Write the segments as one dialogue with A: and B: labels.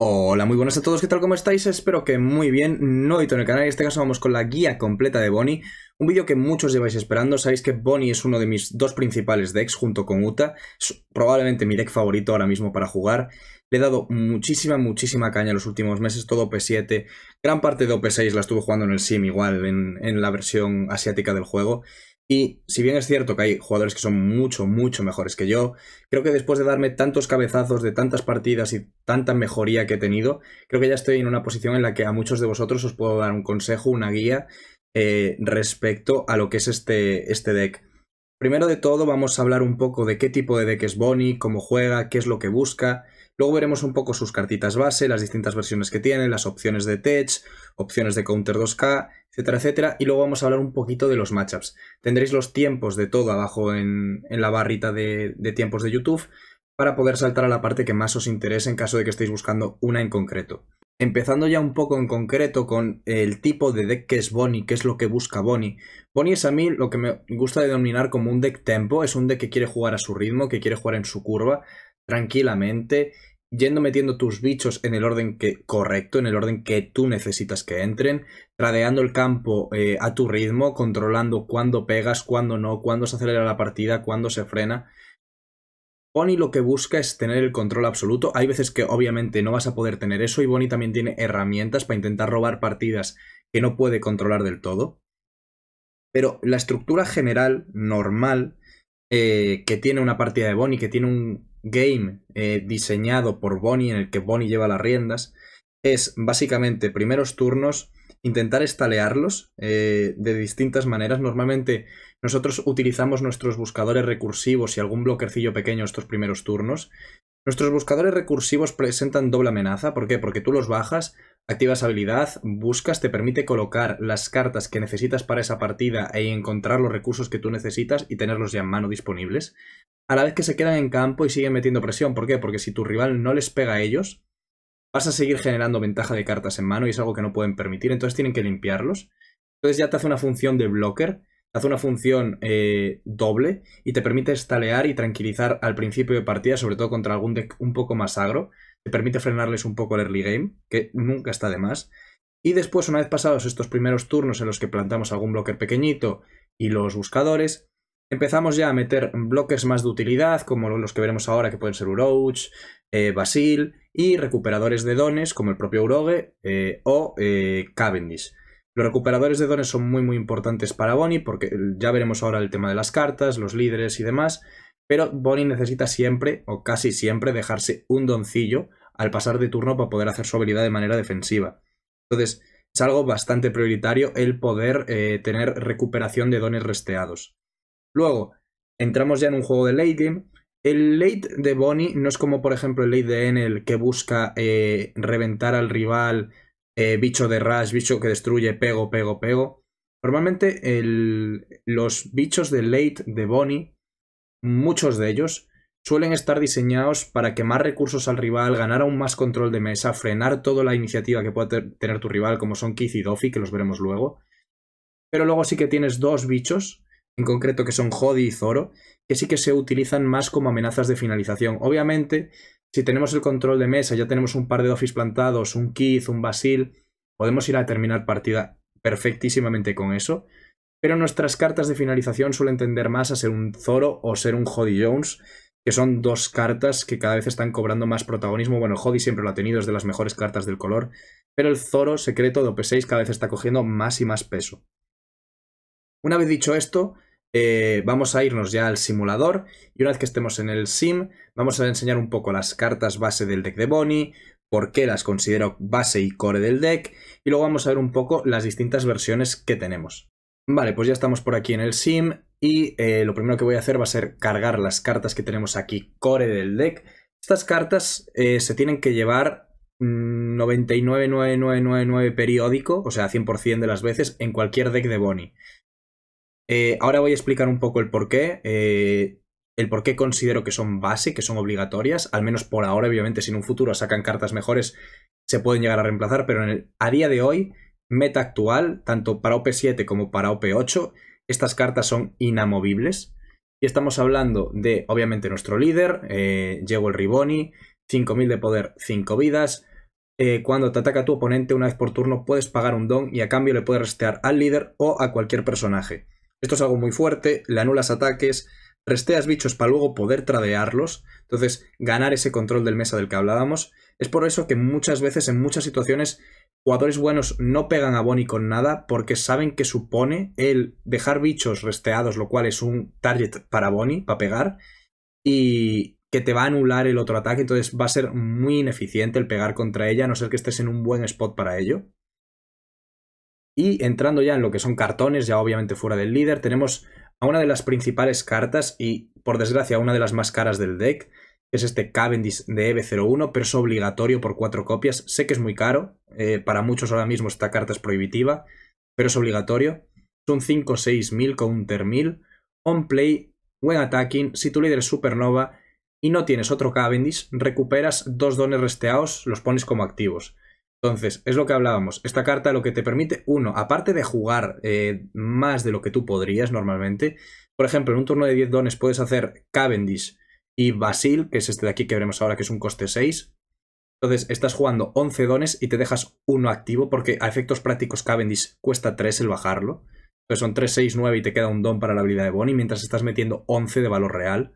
A: Hola, muy buenas a todos, ¿qué tal? ¿Cómo estáis? Espero que muy bien. Noito en el canal, en este caso vamos con la guía completa de Bonnie, un vídeo que muchos lleváis esperando. Sabéis que Bonnie es uno de mis dos principales decks junto con Uta, es probablemente mi deck favorito ahora mismo para jugar. Le he dado muchísima, muchísima caña los últimos meses, todo P7, gran parte de OP6 la estuve jugando en el Sim igual, en, en la versión asiática del juego. Y si bien es cierto que hay jugadores que son mucho, mucho mejores que yo, creo que después de darme tantos cabezazos de tantas partidas y tanta mejoría que he tenido, creo que ya estoy en una posición en la que a muchos de vosotros os puedo dar un consejo, una guía eh, respecto a lo que es este, este deck. Primero de todo vamos a hablar un poco de qué tipo de deck es Bonnie, cómo juega, qué es lo que busca, Luego veremos un poco sus cartitas base, las distintas versiones que tiene, las opciones de Tech, opciones de Counter 2K, etcétera, etcétera. Y luego vamos a hablar un poquito de los matchups. Tendréis los tiempos de todo abajo en, la barrita de, de tiempos de YouTube para poder saltar a la parte que más os interese en caso de que estéis buscando una en concreto. Empezando ya un poco en concreto con el tipo de deck que es Bonnie, que es lo que busca Bonnie. Bonnie es a mí lo que me gusta denominar como un deck tempo, es un deck que quiere jugar a su ritmo, que quiere jugar en su curva, tranquilamente, yendo metiendo tus bichos en el orden que, correcto, en el orden que tú necesitas que entren, tradeando el campo eh, a tu ritmo, controlando cuándo pegas, cuándo no, cuándo se acelera la partida, cuándo se frena. Bonnie lo que busca es tener el control absoluto. Hay veces que obviamente no vas a poder tener eso y Bonnie también tiene herramientas para intentar robar partidas que no puede controlar del todo. Pero la estructura general, normal, eh, que tiene una partida de Bonnie, que tiene un game eh, diseñado por Bonnie en el que Bonnie lleva las riendas, es básicamente primeros turnos, intentar estalearlos eh, de distintas maneras. Normalmente nosotros utilizamos nuestros buscadores recursivos y algún bloquercillo pequeño estos primeros turnos. Nuestros buscadores recursivos presentan doble amenaza. ¿Por qué? Porque tú los bajas, Activas habilidad, buscas, te permite colocar las cartas que necesitas para esa partida e encontrar los recursos que tú necesitas y tenerlos ya en mano disponibles. A la vez que se quedan en campo y siguen metiendo presión. ¿Por qué? Porque si tu rival no les pega a ellos, vas a seguir generando ventaja de cartas en mano y es algo que no pueden permitir, entonces tienen que limpiarlos. Entonces ya te hace una función de blocker, te hace una función eh, doble y te permite estalear y tranquilizar al principio de partida, sobre todo contra algún deck un poco más agro, permite frenarles un poco el early game, que nunca está de más. Y después, una vez pasados estos primeros turnos en los que plantamos algún bloque pequeñito y los buscadores, empezamos ya a meter bloques más de utilidad, como los que veremos ahora, que pueden ser Uroge, eh, Basil, y recuperadores de dones, como el propio Uroge eh, o eh, Cavendish. Los recuperadores de dones son muy muy importantes para Bonnie, porque ya veremos ahora el tema de las cartas, los líderes y demás, pero Bonnie necesita siempre, o casi siempre, dejarse un doncillo al pasar de turno para poder hacer su habilidad de manera defensiva. Entonces, es algo bastante prioritario el poder eh, tener recuperación de dones resteados. Luego, entramos ya en un juego de late game. El late de Bonnie no es como, por ejemplo, el late de Enel que busca eh, reventar al rival, eh, bicho de rush, bicho que destruye, pego, pego, pego. Normalmente los bichos de late de Bonnie, muchos de ellos, suelen estar diseñados para quemar recursos al rival, ganar aún más control de mesa, frenar toda la iniciativa que pueda tener tu rival, como son Keith y Doffy, que los veremos luego. Pero luego sí que tienes dos bichos, en concreto que son Jody y Zoro, que sí que se utilizan más como amenazas de finalización. Obviamente, si tenemos el control de mesa, ya tenemos un par de Doffys plantados, un Keith, un Basil, podemos ir a terminar partida perfectísimamente con eso pero nuestras cartas de finalización suelen tender más a ser un Zoro o ser un Jody Jones, que son dos cartas que cada vez están cobrando más protagonismo. Bueno, Jody siempre lo ha tenido, es de las mejores cartas del color, pero el Zoro secreto de OP6 cada vez está cogiendo más y más peso. Una vez dicho esto, eh, vamos a irnos ya al simulador y una vez que estemos en el sim, vamos a enseñar un poco las cartas base del deck de Bonnie, por qué las considero base y core del deck, y luego vamos a ver un poco las distintas versiones que tenemos. Vale, pues ya estamos por aquí en el sim, y eh, lo primero que voy a hacer va a ser cargar las cartas que tenemos aquí, core del deck. Estas cartas eh, se tienen que llevar 99,9999 mm, periódico, o sea, 100% de las veces, en cualquier deck de Bonnie. Eh, ahora voy a explicar un poco el porqué. qué. el porqué considero que son base, que son obligatorias, al menos por ahora, obviamente, si en un futuro sacan cartas mejores, se pueden llegar a reemplazar, pero en a día de hoy, meta actual, tanto para OP7 como para OP8, estas cartas son inamovibles. Y estamos hablando de, obviamente, nuestro líder, eh, el Riboni, 5000 de poder, 5 vidas. Eh, cuando te ataca tu oponente una vez por turno, puedes pagar un don y a cambio le puedes restear al líder o a cualquier personaje. Esto es algo muy fuerte, le anulas ataques, resteas bichos para luego poder tradearlos. Entonces, ganar ese control del mesa del que hablábamos. Es por eso que muchas veces, en muchas situaciones, jugadores buenos no pegan a Bonnie con nada porque saben que supone el dejar bichos resteados, lo cual es un target para Bonnie, para pegar, y que te va a anular el otro ataque, entonces va a ser muy ineficiente el pegar contra ella, a no ser que estés en un buen spot para ello. Y entrando ya en lo que son cartones, ya obviamente fuera del líder, tenemos a una de las principales cartas y, por desgracia, una de las más caras del deck, que es este Cavendish de EB01, pero es obligatorio por cuatro copias. Sé que es muy caro, eh, para muchos ahora mismo esta carta es prohibitiva, pero es obligatorio. Son 5-6 mil counter 1000. On play, when attacking, si tu líder es supernova y no tienes otro Cavendish, recuperas dos dones resteados, los pones como activos. Entonces, es lo que hablábamos. Esta carta lo que te permite, uno, aparte de jugar eh, más de lo que tú podrías normalmente, por ejemplo, en un turno de 10 dones puedes hacer Cavendish y Basil, que es este de aquí que veremos ahora, que es un coste 6. Entonces estás jugando 11 dones y te dejas uno activo porque a efectos prácticos Cavendish cuesta 3 el bajarlo. Entonces son 3, 6, 9 y te queda un don para la habilidad de Bonnie mientras estás metiendo 11 de valor real.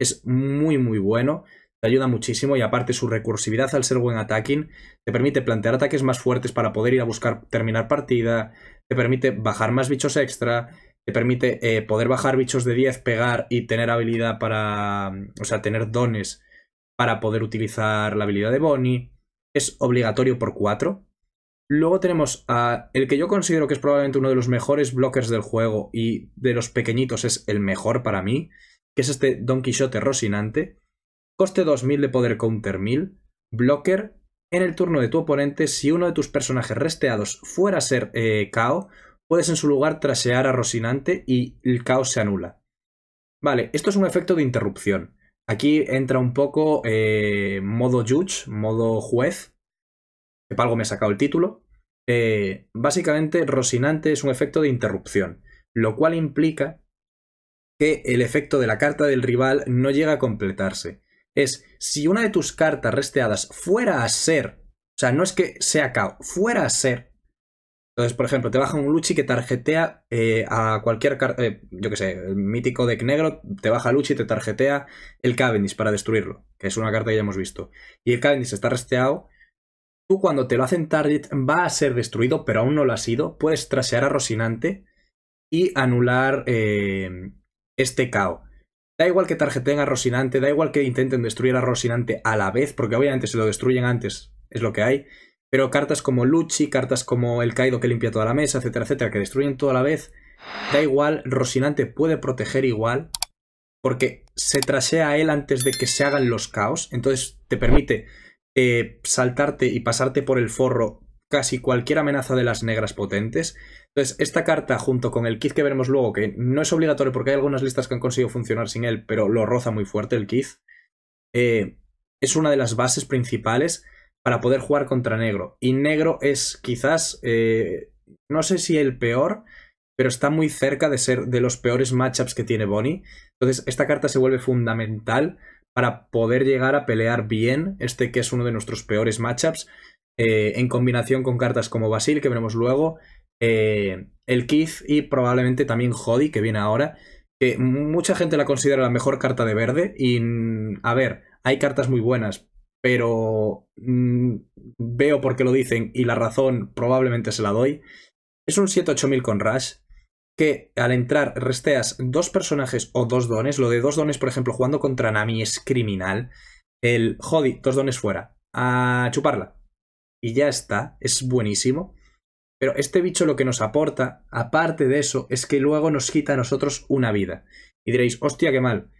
A: Es muy muy bueno, te ayuda muchísimo y aparte su recursividad al ser buen attacking te permite plantear ataques más fuertes para poder ir a buscar terminar partida, te permite bajar más bichos extra, te permite eh, poder bajar bichos de 10, pegar y tener habilidad para, o sea, tener dones para poder utilizar la habilidad de Bonnie. Es obligatorio por 4. Luego tenemos a el que yo considero que es probablemente uno de los mejores blockers del juego y de los pequeñitos es el mejor para mí, que es este Don Quixote Rosinante. Coste 2000 de poder counter 1000. Blocker. En el turno de tu oponente, si uno de tus personajes resteados fuera a ser eh, puedes en su lugar trasear a Rosinante y el caos se anula. Vale, esto es un efecto de interrupción. Aquí entra un poco eh, modo judge, modo juez, que para algo me he sacado el título. Eh, básicamente, Rosinante es un efecto de interrupción, lo cual implica que el efecto de la carta del rival no llega a completarse. Es, si una de tus cartas resteadas fuera a ser, o sea, no es que sea KO, fuera a ser, entonces, por ejemplo, te baja un Luchi que tarjetea eh, a cualquier carta. Eh, yo que sé, el mítico deck negro te baja Luchi y te tarjetea el Cavendish para destruirlo, que es una carta que ya hemos visto. Y el Cavendish está resteado. Tú, cuando te lo hacen target, va a ser destruido, pero aún no lo ha sido. Puedes trasear a Rosinante y anular eh, este KO. Da igual que tarjeten a Rosinante, da igual que intenten destruir a Rosinante a la vez, porque obviamente se lo destruyen antes es lo que hay pero cartas como Luchi, cartas como el Caído que limpia toda la mesa, etcétera, etcétera, que destruyen toda la vez, da igual, Rosinante puede proteger igual, porque se trasea a él antes de que se hagan los caos, entonces te permite eh, saltarte y pasarte por el forro casi cualquier amenaza de las negras potentes. Entonces, esta carta, junto con el Kith que veremos luego, que no es obligatorio porque hay algunas listas que han conseguido funcionar sin él, pero lo roza muy fuerte el Kith, eh, es una de las bases principales para poder jugar contra negro. Y negro es quizás, eh, no sé si el peor, pero está muy cerca de ser de los peores matchups que tiene Bonnie. Entonces esta carta se vuelve fundamental para poder llegar a pelear bien este que es uno de nuestros peores matchups. Eh, en combinación con cartas como Basil, que veremos luego, eh, el Keith y probablemente también Jody, que viene ahora, que mucha gente la considera la mejor carta de verde y, a ver, hay cartas muy buenas, pero mm, veo por qué lo dicen y la razón probablemente se la doy. Es un 7-8000 con Rush, que al entrar resteas dos personajes o dos dones. Lo de dos dones, por ejemplo, jugando contra Nami es criminal. El Jodi, dos dones fuera, a chuparla. Y ya está, es buenísimo. Pero este bicho lo que nos aporta, aparte de eso, es que luego nos quita a nosotros una vida. Y diréis, hostia, qué mal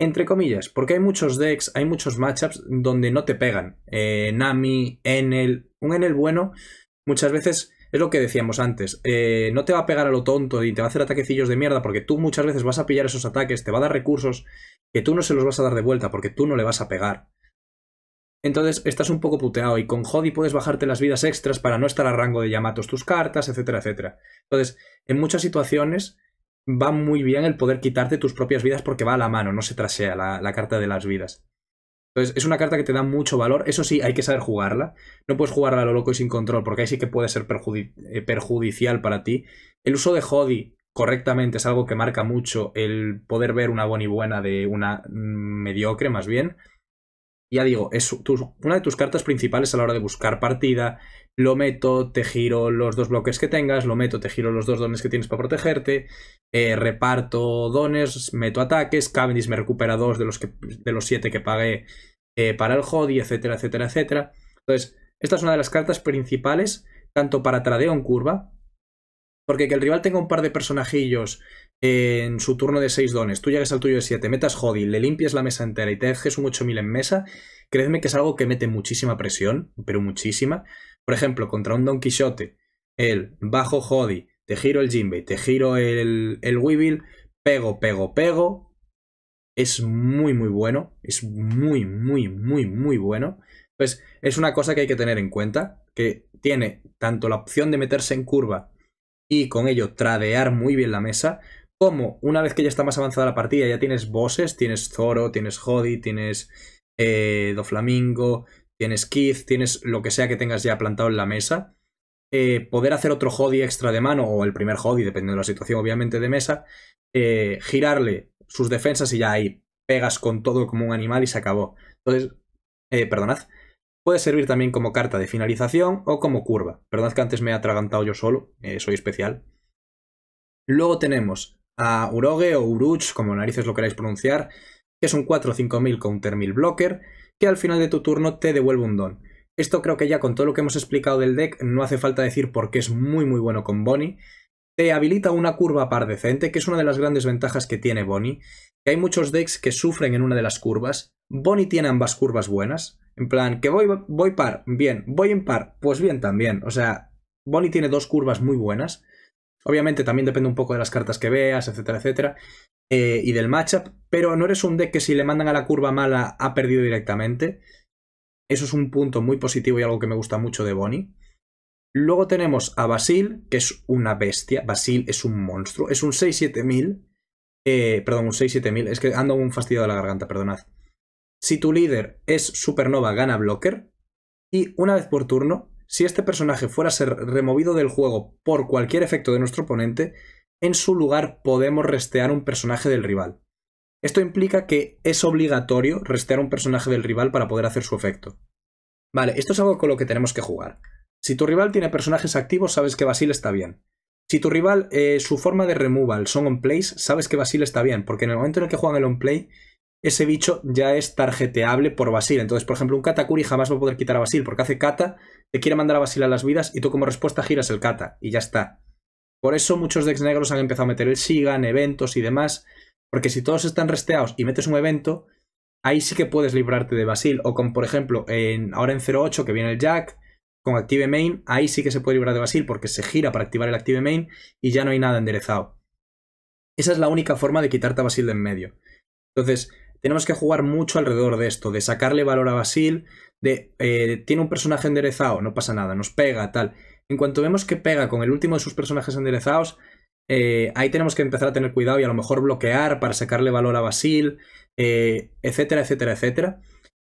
A: entre comillas, porque hay muchos decks, hay muchos matchups donde no te pegan. Eh, Nami, Enel, un Enel bueno, muchas veces es lo que decíamos antes, eh, no te va a pegar a lo tonto y te va a hacer ataquecillos de mierda porque tú muchas veces vas a pillar esos ataques, te va a dar recursos que tú no se los vas a dar de vuelta porque tú no le vas a pegar. Entonces estás un poco puteado y con Jodi puedes bajarte las vidas extras para no estar a rango de llamatos tus cartas, etcétera, etcétera. Entonces, en muchas situaciones va muy bien el poder quitarte tus propias vidas porque va a la mano, no se trasea la, la carta de las vidas. Entonces, es una carta que te da mucho valor. Eso sí, hay que saber jugarla. No puedes jugarla a lo loco y sin control, porque ahí sí que puede ser eh, perjudicial para ti. El uso de Hody correctamente es algo que marca mucho el poder ver una buena y buena de una mm, mediocre, más bien ya digo, es una de tus cartas principales a la hora de buscar partida. Lo meto, te giro los dos bloques que tengas, lo meto, te giro los dos dones que tienes para protegerte, eh, reparto dones, meto ataques, Cavendish me recupera dos de los, de los siete que pagué eh, para el Hody, etcétera, etcétera, etcétera. Entonces, esta es una de las cartas principales, tanto para tradeo en curva, porque que el rival tenga un par de personajillos en su turno de 6 dones, tú llegas al tuyo de 7, metas Jodi, le limpias la mesa entera y te dejes un 8000 en mesa, Créeme que es algo que mete muchísima presión, pero muchísima. Por ejemplo, contra un Don Quixote, el bajo Jodi, te giro el Jinbei, te giro el, el Weevil, pego, pego, pego. Es muy, muy bueno. Es muy, muy, muy, muy bueno. pues es una cosa que hay que tener en cuenta, que tiene tanto la opción de meterse en curva y con ello tradear muy bien la mesa, como una vez que ya está más avanzada la partida, ya tienes bosses, tienes Zoro, tienes Hody, tienes eh, Doflamingo, tienes Keith, tienes lo que sea que tengas ya plantado en la mesa, eh, poder hacer otro Hody extra de mano, o el primer Hody, dependiendo de la situación obviamente de mesa, eh, girarle sus defensas y ya ahí pegas con todo como un animal y se acabó. Entonces, perdonad, puede servir también como carta de finalización o como curva. Perdonad que antes me he atragantado yo solo, soy especial. Luego tenemos a Uroge o Uruch, como narices lo queráis pronunciar, que es un 4 5000 counter mil blocker, que al final de tu turno te devuelve un don. Esto creo que ya con todo lo que hemos explicado del deck no hace falta decir porque es muy muy bueno con Bonnie. Te habilita una curva par decente, que es una de las grandes ventajas que tiene Bonnie, que hay muchos decks que sufren en una de las curvas. Bonnie tiene ambas curvas buenas, en plan, que voy, voy par, bien, voy en par, pues bien también. O sea, Bonnie tiene dos curvas muy buenas. Obviamente también depende un poco de las cartas que veas, etcétera, etcétera, eh, y del matchup, pero no eres un deck que si le mandan a la curva mala ha perdido directamente. Eso es un punto muy positivo y algo que me gusta mucho de Bonnie. Luego tenemos a Basil, que es una bestia. Basil es un monstruo. Es un 6-7000. Eh, perdón, un 6-7000. Es que ando un fastidio de la garganta, perdonad. Si tu líder es Supernova, gana Blocker. Y una vez por turno, si este personaje fuera a ser removido del juego por cualquier efecto de nuestro oponente, en su lugar podemos restear un personaje del rival. Esto implica que es obligatorio restear un personaje del rival para poder hacer su efecto. Vale, esto es algo con lo que tenemos que jugar. Si tu rival tiene personajes activos, sabes que Basil está bien. Si tu rival, eh, su forma de removal son on plays, sabes que Basil está bien, porque en el momento en el que juegan el on play, ese bicho ya es tarjeteable por Basil. Entonces, por ejemplo, un Katakuri jamás va a poder quitar a Basil, porque hace kata te quiere mandar a a las vidas y tú como respuesta giras el kata y ya está. Por eso muchos decks negros han empezado a meter el Sigan, eventos y demás, porque si todos están resteados y metes un evento, ahí sí que puedes librarte de Basil. O con, por ejemplo, en, ahora en 08 que viene el Jack, con Active Main, ahí sí que se puede librar de Basil porque se gira para activar el Active Main y ya no hay nada enderezado. Esa es la única forma de quitarte a Basil de en medio. Entonces, tenemos que jugar mucho alrededor de esto, de sacarle valor a Basil, de eh, tiene un personaje enderezado, no pasa nada, nos pega, tal. En cuanto vemos que pega con el último de sus personajes enderezados, eh, ahí tenemos que empezar a tener cuidado y a lo mejor bloquear para sacarle valor a Basil, eh, etcétera, etcétera, etcétera.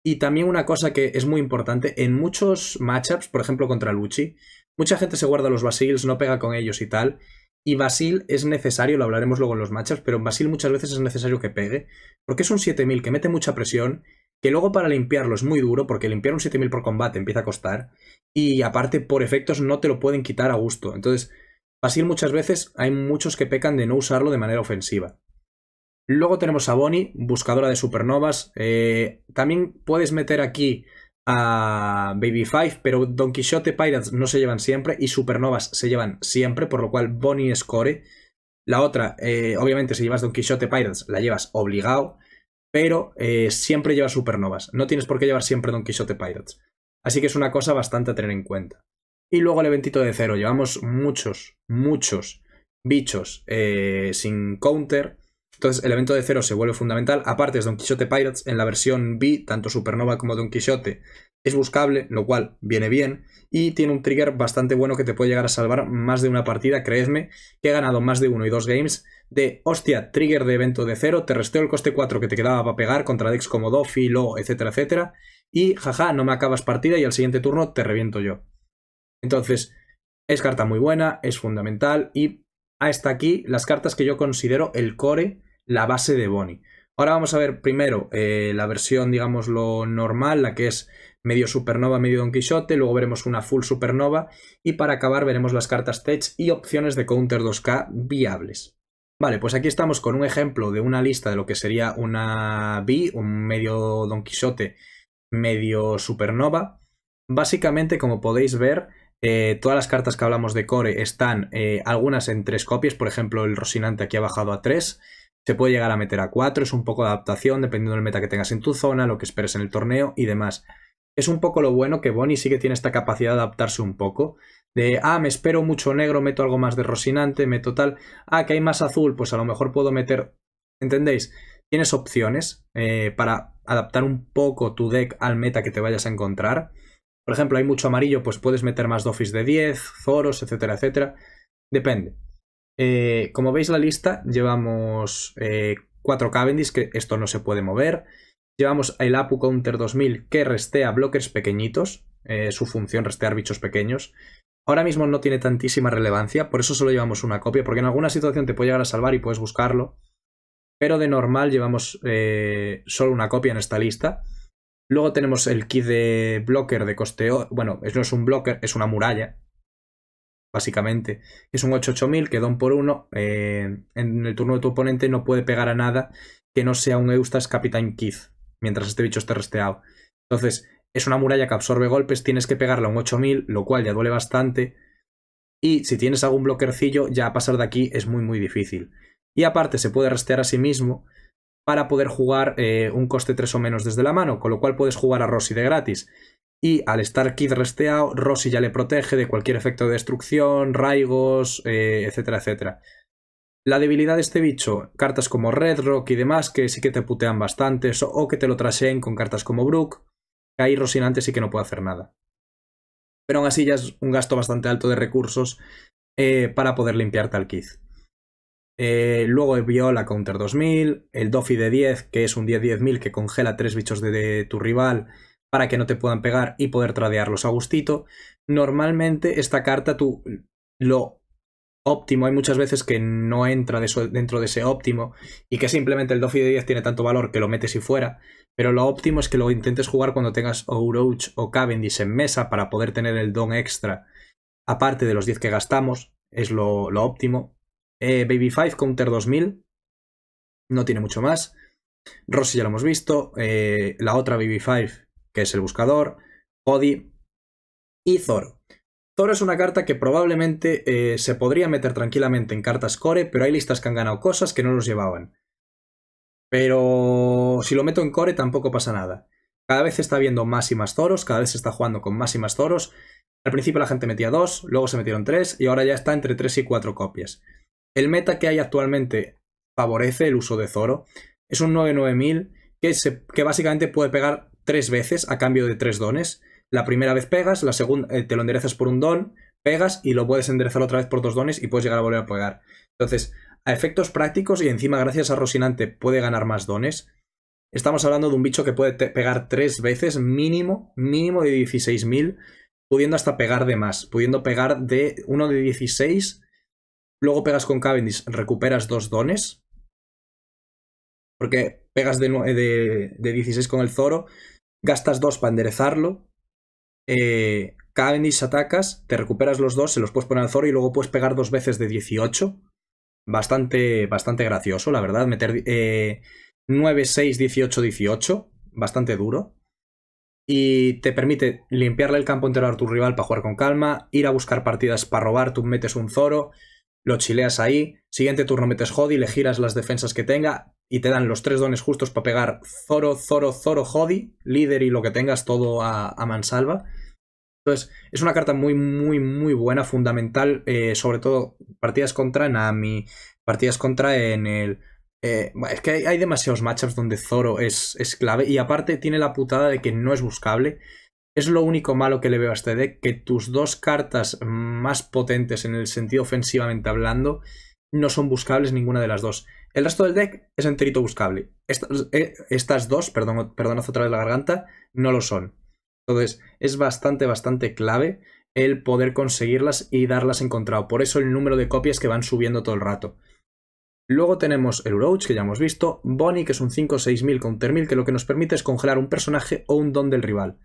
A: Y también una cosa que es muy importante, en muchos matchups, por ejemplo contra Luchi, mucha gente se guarda los Basils, no pega con ellos y tal. Y Basil es necesario, lo hablaremos luego en los matchups, pero Basil muchas veces es necesario que pegue, porque es un 7000 que mete mucha presión que luego para limpiarlo es muy duro, porque limpiar un 7000 por combate empieza a costar, y aparte por efectos no te lo pueden quitar a gusto. Entonces, así muchas veces hay muchos que pecan de no usarlo de manera ofensiva. Luego tenemos a Bonnie, buscadora de supernovas. Eh, también puedes meter aquí a Baby Five, pero Don Quixote Pirates no se llevan siempre y supernovas se llevan siempre, por lo cual Bonnie score La otra, eh, obviamente, si llevas Don Quixote Pirates, la llevas obligado pero eh, siempre lleva supernovas. No tienes por qué llevar siempre Don Quixote Pirates. Así que es una cosa bastante a tener en cuenta. Y luego el eventito de cero. Llevamos muchos, muchos bichos eh, sin counter. Entonces el evento de cero se vuelve fundamental. Aparte es Don Quixote Pirates en la versión B, tanto Supernova como Don Quixote es buscable, lo cual viene bien, y tiene un trigger bastante bueno que te puede llegar a salvar más de una partida, creedme, que he ganado más de uno y dos games de, hostia, trigger de evento de cero, te resteo el coste 4 que te quedaba para pegar contra decks como Dofi, Lo, etcétera, etcétera, y jaja, no me acabas partida y al siguiente turno te reviento yo. Entonces, es carta muy buena, es fundamental, y hasta aquí las cartas que yo considero el core, la base de Bonnie. Ahora vamos a ver primero eh, la versión, digamos, lo normal, la que es medio supernova, medio Don Quixote, luego veremos una full supernova y para acabar veremos las cartas Tech y opciones de Counter 2K viables. Vale, pues aquí estamos con un ejemplo de una lista de lo que sería una B, un medio Don Quixote, medio supernova. Básicamente, como podéis ver, eh, todas las cartas que hablamos de core están eh, algunas en tres copias, por ejemplo el Rosinante aquí ha bajado a tres. Se puede llegar a meter a 4, es un poco de adaptación dependiendo del meta que tengas en tu zona, lo que esperes en el torneo y demás. Es un poco lo bueno que Bonnie sí que tiene esta capacidad de adaptarse un poco. De, ah, me espero mucho negro, meto algo más de rosinante, meto tal. Ah, que hay más azul, pues a lo mejor puedo meter... ¿Entendéis? Tienes opciones eh, para adaptar un poco tu deck al meta que te vayas a encontrar. Por ejemplo, hay mucho amarillo, pues puedes meter más dofis de 10, zoros, etcétera, etcétera. Depende. Eh, como veis la lista, llevamos eh, cuatro 4 Cavendish, que esto no se puede mover. Llevamos el Apu Counter 2000, que restea blockers pequeñitos. Eh, su función, restear bichos pequeños. Ahora mismo no tiene tantísima relevancia, por eso solo llevamos una copia, porque en alguna situación te puede llegar a salvar y puedes buscarlo. Pero de normal llevamos solo una copia en esta lista. Luego tenemos el kit de blocker de costeo. Bueno, no es un blocker, es una muralla, básicamente. Es un 8-8000 que don por uno. Eh, en el turno de tu oponente no puede pegar a nada que no sea un Eustace Captain Keith, mientras este bicho esté resteado. Entonces, es una muralla que absorbe golpes, tienes que pegarla a un 8000, lo cual ya duele bastante. Y si tienes algún bloquercillo, ya pasar de aquí es muy muy difícil. Y aparte se puede restear a sí mismo para poder jugar eh, un coste 3 o menos desde la mano, con lo cual puedes jugar a Rossi de gratis. Y al estar Kid resteado, Rossi ya le protege de cualquier efecto de destrucción, raigos, etc. Eh, etcétera, etcétera. La debilidad de este bicho, cartas como Red Rock y demás, que sí que te putean bastante, o que te lo traseen con cartas como Brook, que ahí Rosinante sí que no puede hacer nada. Pero aún así ya es un gasto bastante alto de recursos eh, para poder limpiar tal Kid. Eh, luego el Viola Counter 2000, el Doffy de 10, que es un 10-10.000 que congela tres bichos de tu rival para que no te puedan pegar y poder tradearlos a gustito. Normalmente esta carta tú lo óptimo, hay muchas veces que no entra dentro de ese óptimo y que simplemente el Dofi de 10 tiene tanto valor que lo metes y fuera, pero lo óptimo es que lo intentes jugar cuando tengas Ouroach o Cavendish en mesa para poder tener el don extra, aparte de los 10 que gastamos, es lo, óptimo. Eh, Baby 5 Counter 2000, no tiene mucho más. Rossi ya lo hemos visto, eh, la otra Baby 5 que es el buscador, Odi y Zoro. Zoro es una carta que probablemente eh, se podría meter tranquilamente en cartas core, pero hay listas que han ganado cosas que no los llevaban. Pero si lo meto en core tampoco pasa nada. Cada vez se está viendo más y más Zoros, cada vez se está jugando con más y más Zoros. Al principio la gente metía dos, luego se metieron tres y ahora ya está entre tres y cuatro copias. El meta que hay actualmente favorece el uso de Zoro. Es un 99000 que, que básicamente puede pegar tres veces a cambio de tres dones. La primera vez pegas, la segunda eh, te lo enderezas por un don, pegas y lo puedes enderezar otra vez por dos dones y puedes llegar a volver a pegar. Entonces, a efectos prácticos y encima gracias a Rosinante puede ganar más dones. Estamos hablando de un bicho que puede pegar tres veces mínimo, mínimo de 16.000, pudiendo hasta pegar de más, pudiendo pegar de uno de 16, luego pegas con Cavendish, recuperas dos dones, porque pegas de, de 16 con el Zoro, gastas dos para enderezarlo. Eh, atacas, te recuperas los dos, se los puedes poner al Zoro y luego puedes pegar dos veces de 18. Bastante, bastante gracioso, la verdad. Meter 9, 6, 18, 18. Bastante duro. Y te permite limpiarle el campo entero a tu rival para jugar con calma, ir a buscar partidas para robar, tú metes un Zoro, lo chileas ahí, siguiente turno metes Jody, le giras las defensas que tenga, y te dan los tres dones justos para pegar Zoro, Zoro, Zoro, Jodi, líder y lo que tengas todo a, mansalva. Entonces, es una carta muy, muy, muy buena, fundamental, eh, sobre todo partidas contra Nami, partidas contra en el... Eh, es que hay, demasiados matchups donde Zoro es, es clave y aparte tiene la putada de que no es buscable. Es lo único malo que le veo a este deck, que tus dos cartas más potentes en el sentido ofensivamente hablando no son buscables ninguna de las dos. El resto del deck es enterito buscable. Eh, estas, dos, perdón, perdonad otra vez la garganta, no lo son. Entonces, es bastante, bastante clave el poder conseguirlas y darlas encontrado. Por eso el número de copias que van subiendo todo el rato. Luego tenemos el Uroach, que ya hemos visto, Bonnie, que es un 5 6 mil counter 1000, que lo que nos permite es congelar un personaje o un don del rival.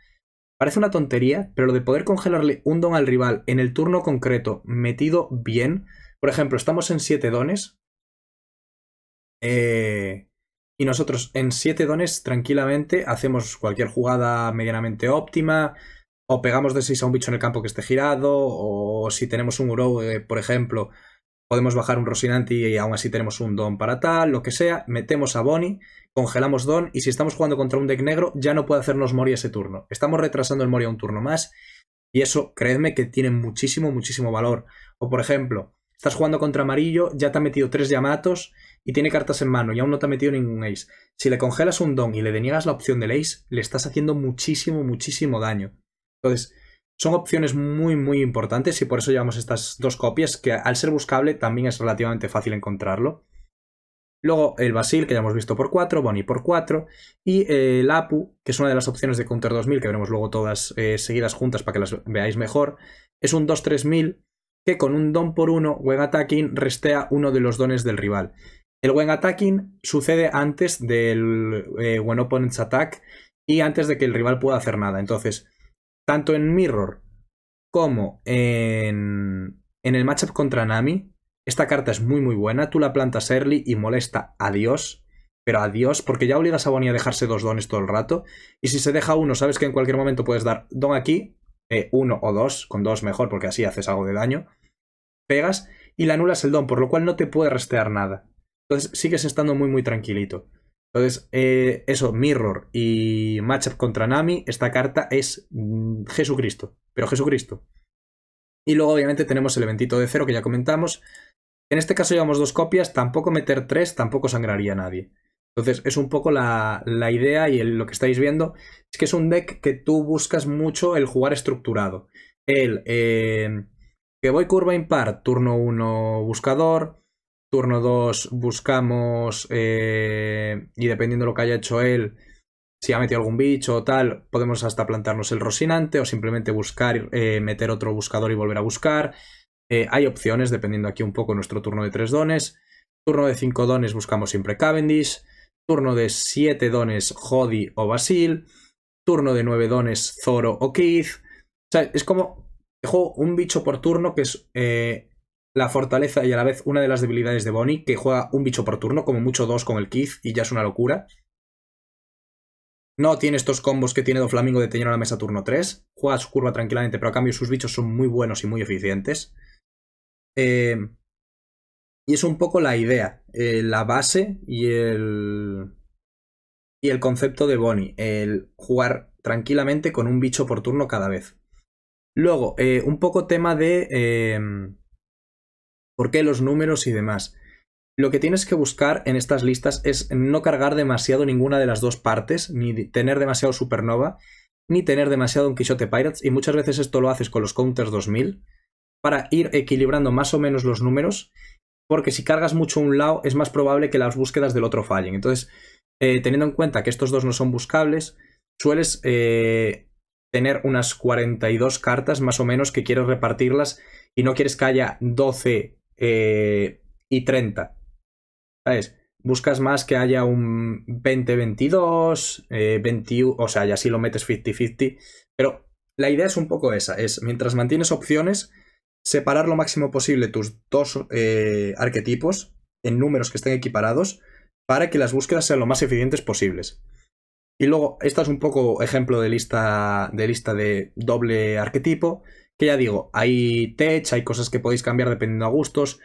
A: Parece una tontería, pero lo de poder congelarle un don al rival en el turno concreto metido bien por ejemplo, estamos en siete dones. Eh, y nosotros en siete dones tranquilamente hacemos cualquier jugada medianamente óptima. O pegamos de 6 a un bicho en el campo que esté girado. O si tenemos un Uro, eh, por ejemplo, podemos bajar un Rosinanti y aún así tenemos un Don para tal, lo que sea. Metemos a Bonnie, congelamos Don. Y si estamos jugando contra un deck negro, ya no puede hacernos morir ese turno. Estamos retrasando el Moria un turno más. Y eso, creedme que tiene muchísimo, muchísimo valor. O por ejemplo, Estás jugando contra amarillo, ya te ha metido tres llamatos y tiene cartas en mano y aún no te ha metido ningún ace. Si le congelas un don y le deniegas la opción del ace, le estás haciendo muchísimo, muchísimo daño. Entonces, son opciones muy, muy importantes y por eso llevamos estas dos copias, que al ser buscable también es relativamente fácil encontrarlo. Luego el Basil, que ya hemos visto por 4, Bonnie por 4, y eh, el Apu, que es una de las opciones de Counter 2000, que veremos luego todas eh, seguidas juntas para que las veáis mejor. Es un 2-3000 que con un don por uno, When Attacking restea uno de los dones del rival. El When Attacking sucede antes del eh, Opponent's Attack y antes de que el rival pueda hacer nada. Entonces, tanto en Mirror como en, en el matchup contra Nami, esta carta es muy muy buena. Tú la plantas early y molesta a Dios, pero a Dios, porque ya obligas a Bonnie a dejarse dos dones todo el rato. Y si se deja uno, sabes que en cualquier momento puedes dar don aquí, eh, uno o dos, con dos mejor porque así haces algo de daño, pegas y le anulas el don, por lo cual no te puede rastrear nada. Entonces sigues estando muy muy tranquilito. Entonces, eh, eso, Mirror y Matchup contra Nami, esta carta es mm, Jesucristo, pero Jesucristo. Y luego obviamente tenemos el eventito de cero que ya comentamos. En este caso llevamos dos copias, tampoco meter tres, tampoco sangraría a nadie. Entonces, es un poco la, idea y lo que estáis viendo es que es un deck que tú buscas mucho el jugar estructurado. El em, que voy curva impar, turno 1 buscador, turno 2 buscamos eh, y dependiendo de lo que haya hecho él, si ha metido algún bicho o tal, podemos hasta plantarnos el Rosinante o simplemente buscar, eh, meter otro buscador y volver a buscar. Eh, hay opciones, dependiendo aquí un poco nuestro turno de 3 dones. Turno de 5 dones buscamos siempre Cavendish turno de 7 dones Jodi o Basil, turno de 9 dones Zoro o Keith. O sea, es como juego un bicho por turno que es eh, la fortaleza y a la vez una de las debilidades de Bonnie, que juega un bicho por turno, como mucho dos con el Keith y ya es una locura. No tiene estos combos que tiene Doflamingo de tener a la mesa turno 3. Juega su curva tranquilamente, pero a cambio sus bichos son muy buenos y muy eficientes. Eh, y es un poco la idea, eh, la base y el, y el concepto de Bonnie, el jugar tranquilamente con un bicho por turno cada vez. Luego, eh, un poco tema de em, por qué los números y demás. Lo que tienes que buscar en estas listas es no cargar demasiado ninguna de las dos partes, ni tener demasiado supernova, ni tener demasiado un Quixote Pirates, y muchas veces esto lo haces con los counters 2000, para ir equilibrando más o menos los números porque si cargas mucho un lado es más probable que las búsquedas del otro fallen. Entonces, eh, teniendo en cuenta que estos dos no son buscables, sueles eh, tener unas 42 cartas más o menos que quieres repartirlas y no quieres que haya 12 eh, y 30. ¿Sabes? Buscas más que haya un 20-22, 21, o sea, y así lo metes 50-50. Pero la idea es un poco esa, es mientras mantienes opciones, separar lo máximo posible tus dos eh, arquetipos en números que estén equiparados para que las búsquedas sean lo más eficientes posibles. Y luego, esta es un poco ejemplo de lista, de lista de doble arquetipo, que ya digo, hay tech, hay cosas que podéis cambiar dependiendo a gustos,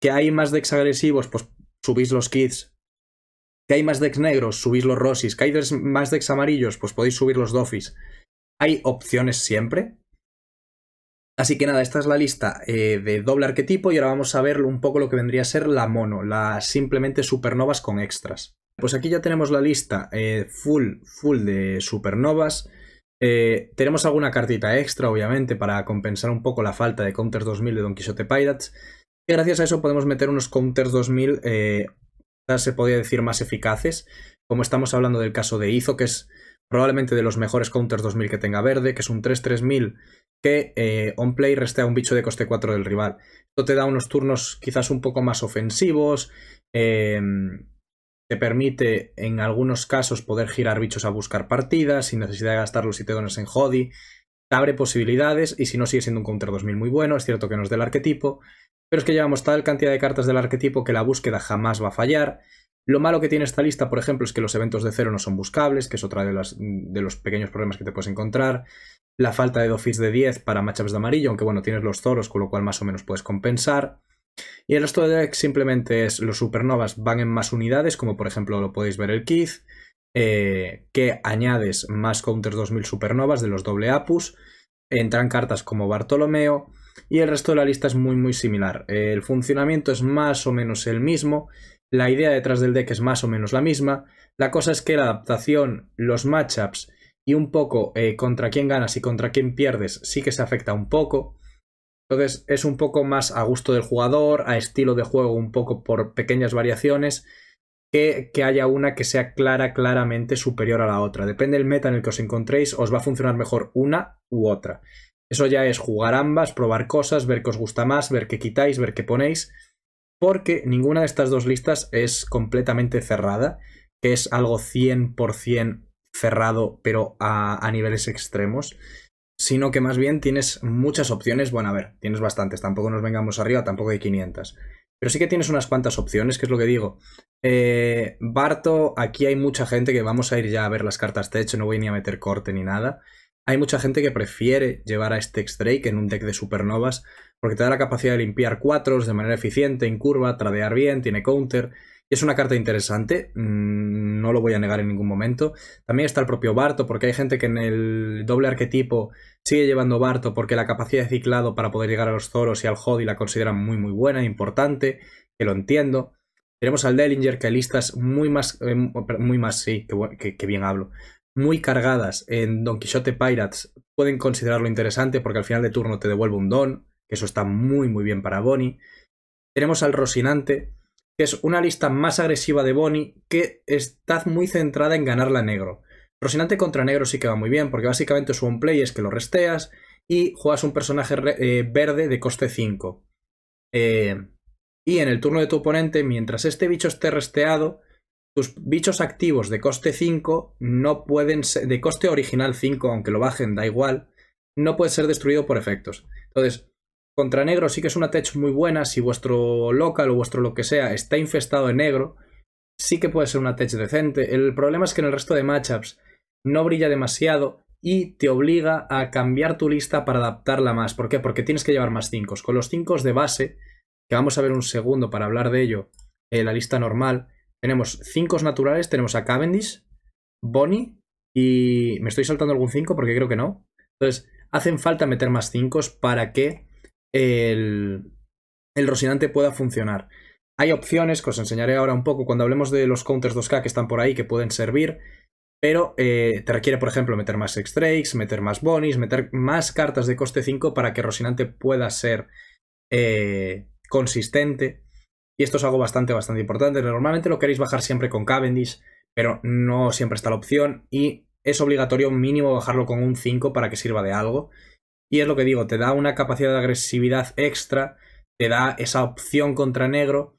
A: que hay más decks agresivos, pues subís los kids, que hay más decks negros, subís los rosis, que hay más decks amarillos, pues podéis subir los dofis. Hay opciones siempre, Así que nada, esta es la lista eh, de doble arquetipo y ahora vamos a ver un poco lo que vendría a ser la mono, la simplemente supernovas con extras. Pues aquí ya tenemos la lista eh, full, full de supernovas. Eh, tenemos alguna cartita extra, obviamente, para compensar un poco la falta de Counters 2000 de Don Quixote Pirates. Y gracias a eso podemos meter unos Counters 2000, se podría decir, más eficaces. Como estamos hablando del caso de Izo, que es probablemente de los mejores counters 2000 que tenga verde, que es un 3-3000 que eh, on play resta un bicho de coste 4 del rival. Esto te da unos turnos quizás un poco más ofensivos, em, te permite en algunos casos poder girar bichos a buscar partidas sin necesidad de gastar los te dones en Hody, te abre posibilidades y si no sigue siendo un counter 2000 muy bueno, es cierto que no es del arquetipo, pero es que llevamos tal cantidad de cartas del arquetipo que la búsqueda jamás va a fallar. Lo malo que tiene esta lista, por ejemplo, es que los eventos de cero no son buscables, que es otra de, las, de los pequeños problemas que te puedes encontrar. La falta de dofis de 10 para matchups de amarillo, aunque bueno, tienes los zoros, con lo cual más o menos puedes compensar. Y el resto de deck simplemente es los supernovas van en más unidades, como por ejemplo lo podéis ver el Keith, eh, que añades más counters 2000 supernovas de los doble Apus, entran cartas como Bartolomeo, y el resto de la lista es muy muy similar. el funcionamiento es más o menos el mismo, la idea detrás del deck es más o menos la misma. La cosa es que la adaptación, los matchups y un poco eh, contra quién ganas y contra quién pierdes sí que se afecta un poco. Entonces es un poco más a gusto del jugador, a estilo de juego, un poco por pequeñas variaciones, que, que haya una que sea clara, claramente superior a la otra. Depende del meta en el que os encontréis, os va a funcionar mejor una u otra. Eso ya es jugar ambas, probar cosas, ver qué os gusta más, ver qué quitáis, ver qué ponéis porque ninguna de estas dos listas es completamente cerrada, que es algo 100% cerrado, pero a, niveles extremos, sino que más bien tienes muchas opciones, bueno, a ver, tienes bastantes, tampoco nos vengamos arriba, tampoco hay 500, pero sí que tienes unas cuantas opciones, que es lo que digo. Eh, Barto, aquí hay mucha gente que vamos a ir ya a ver las cartas techo, no voy ni a meter corte ni nada. Hay mucha gente que prefiere llevar a este X-Drake en un deck de supernovas porque te da la capacidad de limpiar cuatros de manera eficiente, en curva, tradear bien, tiene counter. Y es una carta interesante, mm, no lo voy a negar en ningún momento. También está el propio Barto, porque hay gente que en el doble arquetipo sigue llevando Barto porque la capacidad de ciclado para poder llegar a los Zoros y al Hody la consideran muy muy buena, importante, que lo entiendo. Tenemos al Dellinger, que hay listas muy más, eh, muy más, sí, que bien hablo, muy cargadas en Don Quixote Pirates pueden considerarlo interesante porque al final de turno te devuelve un don, que eso está muy muy bien para Bonnie. Tenemos al Rosinante, que es una lista más agresiva de Bonnie que está muy centrada en ganarla negro. Rosinante contra negro sí que va muy bien porque básicamente su on play es que lo resteas y juegas un personaje eh, verde de coste 5. Eh, y en el turno de tu oponente, mientras este bicho esté resteado, tus bichos activos de coste 5 no pueden ser, de coste original 5, aunque lo bajen, da igual, no puede ser destruido por efectos. Entonces, contra negro sí que es una tech muy buena, si vuestro local o vuestro lo que sea está infestado de negro, sí que puede ser una tech decente. El problema es que en el resto de matchups no brilla demasiado y te obliga a cambiar tu lista para adaptarla más. ¿Por qué? Porque tienes que llevar más 5. Con los 5 de base, que vamos a ver un segundo para hablar de ello, en eh, la lista normal, tenemos 5 naturales, tenemos a Cavendish, Bonnie y me estoy saltando algún 5 porque creo que no. Entonces, hacen falta meter más 5 para que el, Rocinante pueda funcionar. Hay opciones que os enseñaré ahora un poco cuando hablemos de los counters 2K que están por ahí que pueden servir, pero eh, te requiere, por ejemplo, meter más extrakes, meter más bonnie meter más cartas de coste 5 para que Rocinante pueda ser eh, consistente y esto es algo bastante, bastante importante. Normalmente lo queréis bajar siempre con Cavendish, pero no siempre está la opción y es obligatorio mínimo bajarlo con un 5 para que sirva de algo. Y es lo que digo, te da una capacidad de agresividad extra, te da esa opción contra negro,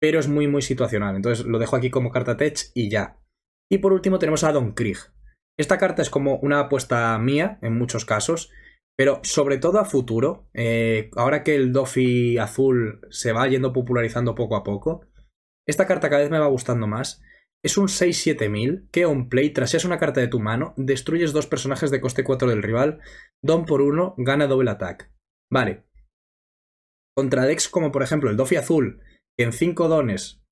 A: pero es muy, muy situacional. Entonces lo dejo aquí como carta tech y ya. Y por último tenemos a Don Krieg. Esta carta es como una apuesta mía en muchos casos pero sobre todo a futuro, eh, ahora que el Doffy azul se va yendo popularizando poco a poco, esta carta cada vez me va gustando más. Es un 6-7000 que on play, traseas una carta de tu mano, destruyes dos personajes de coste 4 del rival, don por uno, gana doble attack. Vale. Contra decks como por ejemplo el Doffy azul, que en 5 dones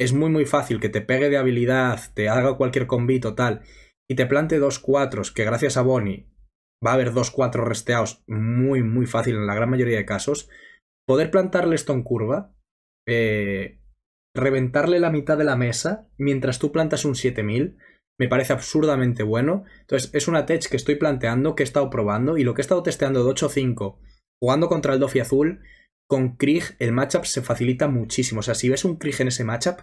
A: es muy muy fácil que te pegue de habilidad, te haga cualquier combi tal, y te plante dos cuatros que gracias a Bonnie va a haber 2-4 resteados muy, muy fácil en la gran mayoría de casos. Poder plantarle esto en curva, eh, reventarle la mitad de la mesa mientras tú plantas un 7000, me parece absurdamente bueno. Entonces, es una tech que estoy planteando, que he estado probando y lo que he estado testeando de 8-5, jugando contra el Dofi Azul, con Krieg el matchup se facilita muchísimo. O sea, si ves un Krieg en ese matchup,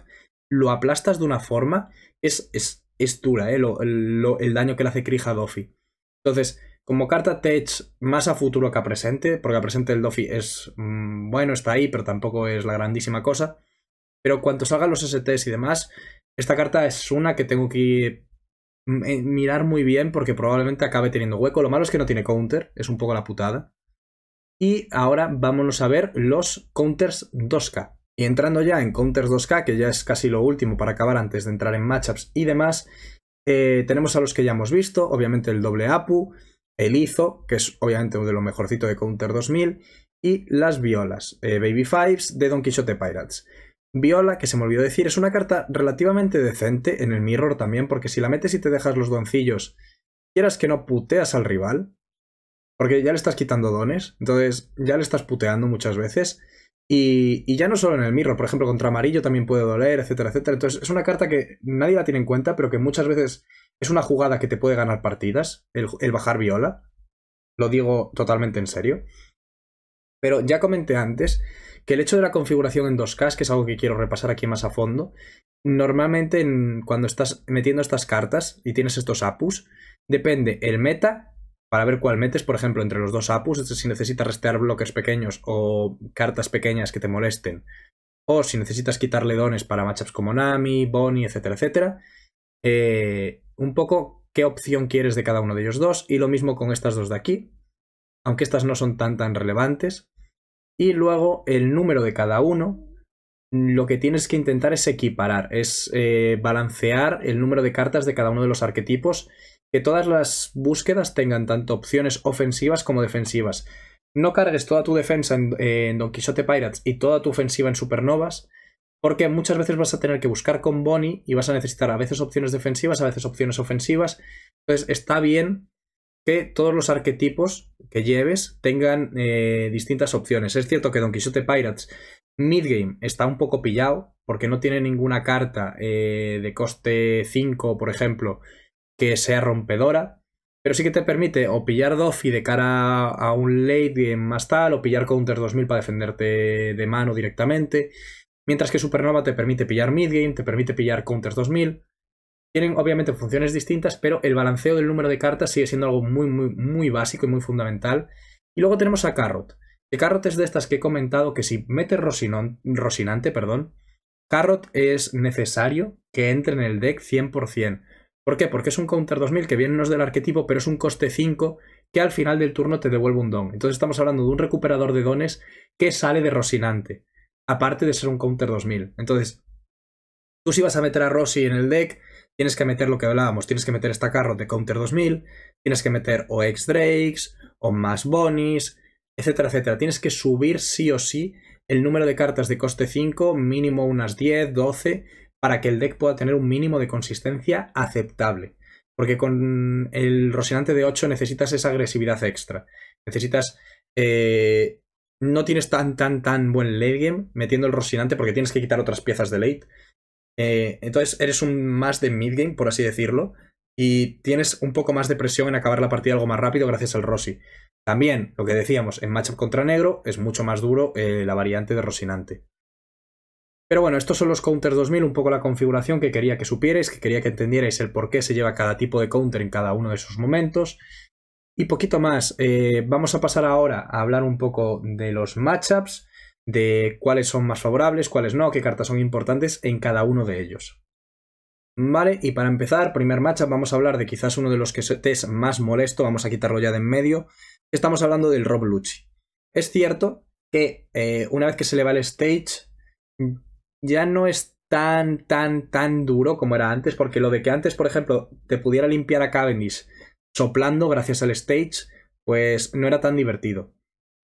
A: lo aplastas de una forma, es, es, es dura eh, el daño que le hace Krieg a Dofi. Entonces, como carta Tech más a futuro que a presente, porque a presente el Dofi es mm, bueno, está ahí, pero tampoco es la grandísima cosa. Pero cuando salgan los STs y demás, esta carta es una que tengo que mm, eh, mirar muy bien porque probablemente acabe teniendo hueco. Lo malo es que no tiene counter, es un poco la putada. Y ahora vámonos a ver los counters 2K. Y entrando ya en counters 2K, que ya es casi lo último para acabar antes de entrar en matchups y demás, eh, tenemos a los que ya hemos visto, obviamente el doble APU, el Izo, que es obviamente uno de los mejorcitos de Counter 2000, y las Violas, eh, Baby Fives de Don Quixote Pirates. Viola, que se me olvidó decir, es una carta relativamente decente en el Mirror también, porque si la metes y te dejas los doncillos, quieras que no puteas al rival, porque ya le estás quitando dones, entonces ya le estás puteando muchas veces. Y, y, ya no solo en el mirror, por ejemplo, contra amarillo también puede doler, etcétera, etcétera. Entonces es una carta que nadie la tiene en cuenta, pero que muchas veces es una jugada que te puede ganar partidas, el, bajar viola. Lo digo totalmente en serio. Pero ya comenté antes que el hecho de la configuración en 2K, que es algo que quiero repasar aquí más a fondo, normalmente cuando estás metiendo estas cartas y tienes estos apus, depende el meta, para ver cuál metes, por ejemplo, entre los dos apus, este, si necesitas restear bloques pequeños o cartas pequeñas que te molesten, o si necesitas quitarle dones para matchups como Nami, Bonnie, etcétera, etcétera. Eh, un poco qué opción quieres de cada uno de ellos dos. Y lo mismo con estas dos de aquí, aunque estas no son tan tan relevantes. Y luego el número de cada uno, lo que tienes que intentar es equiparar, es eh, balancear el número de cartas de cada uno de los arquetipos, que todas las búsquedas tengan tanto opciones ofensivas como defensivas. No cargues toda tu defensa en, en Don Quixote Pirates y toda tu ofensiva en Supernovas, porque muchas veces vas a tener que buscar con Bonnie y vas a necesitar a veces opciones defensivas, a veces opciones ofensivas. Entonces está bien que todos los arquetipos que lleves tengan eh, distintas opciones. Es cierto que Don Quixote Pirates Midgame está un poco pillado porque no tiene ninguna carta eh, de coste 5, por ejemplo, que sea rompedora. Pero sí que te permite o pillar Doffy de cara a un late game más tal, o pillar Counter 2000 para defenderte de mano directamente. Mientras que Supernova te permite pillar midgame, te permite pillar counters 2000. Tienen obviamente funciones distintas, pero el balanceo del número de cartas sigue siendo algo muy, muy, muy básico y muy fundamental. Y luego tenemos a Carrot. Carrot es de estas que he comentado que si metes Rosinante, perdón, Carrot es necesario que entre en el deck 100%. ¿Por qué? Porque es un counter 2000 que viene no es del arquetipo, pero es un coste 5 que al final del turno te devuelve un don. Entonces estamos hablando de un recuperador de dones que sale de Rosinante aparte de ser un counter 2000. Entonces, tú si vas a meter a Rossi en el deck, tienes que meter lo que hablábamos, tienes que meter esta carro de counter 2000, tienes que meter o X Drakes, o más Bonis, etcétera, etcétera. Tienes que subir sí o sí el número de cartas de coste 5, mínimo unas 10, 12, para que el deck pueda tener un mínimo de consistencia aceptable. Porque con el Rosinante de 8 necesitas esa agresividad extra. Necesitas eh, no tienes tan, tan, tan buen late game metiendo el Rosinante porque tienes que quitar otras piezas de late. Eh, entonces eres un más de mid game, por así decirlo, y tienes un poco más de presión en acabar la partida algo más rápido gracias al Rossi. También, lo que decíamos, en matchup contra negro es mucho más duro eh, la variante de Rosinante. Pero bueno, estos son los counters 2000, un poco la configuración que quería que supierais, que quería que entendierais el por qué se lleva cada tipo de counter en cada uno de esos momentos. Y poquito más, eh, vamos a pasar ahora a hablar un poco de los matchups, de cuáles son más favorables, cuáles no, qué cartas son importantes en cada uno de ellos. Vale, y para empezar, primer matchup, vamos a hablar de quizás uno de los que es más molesto, vamos a quitarlo ya de en medio. Estamos hablando del Rob Lucci. Es cierto que eh, una vez que se le va el stage, ya no es tan, tan, tan duro como era antes, porque lo de que antes, por ejemplo, te pudiera limpiar a Cavendish soplando gracias al stage, pues no era tan divertido.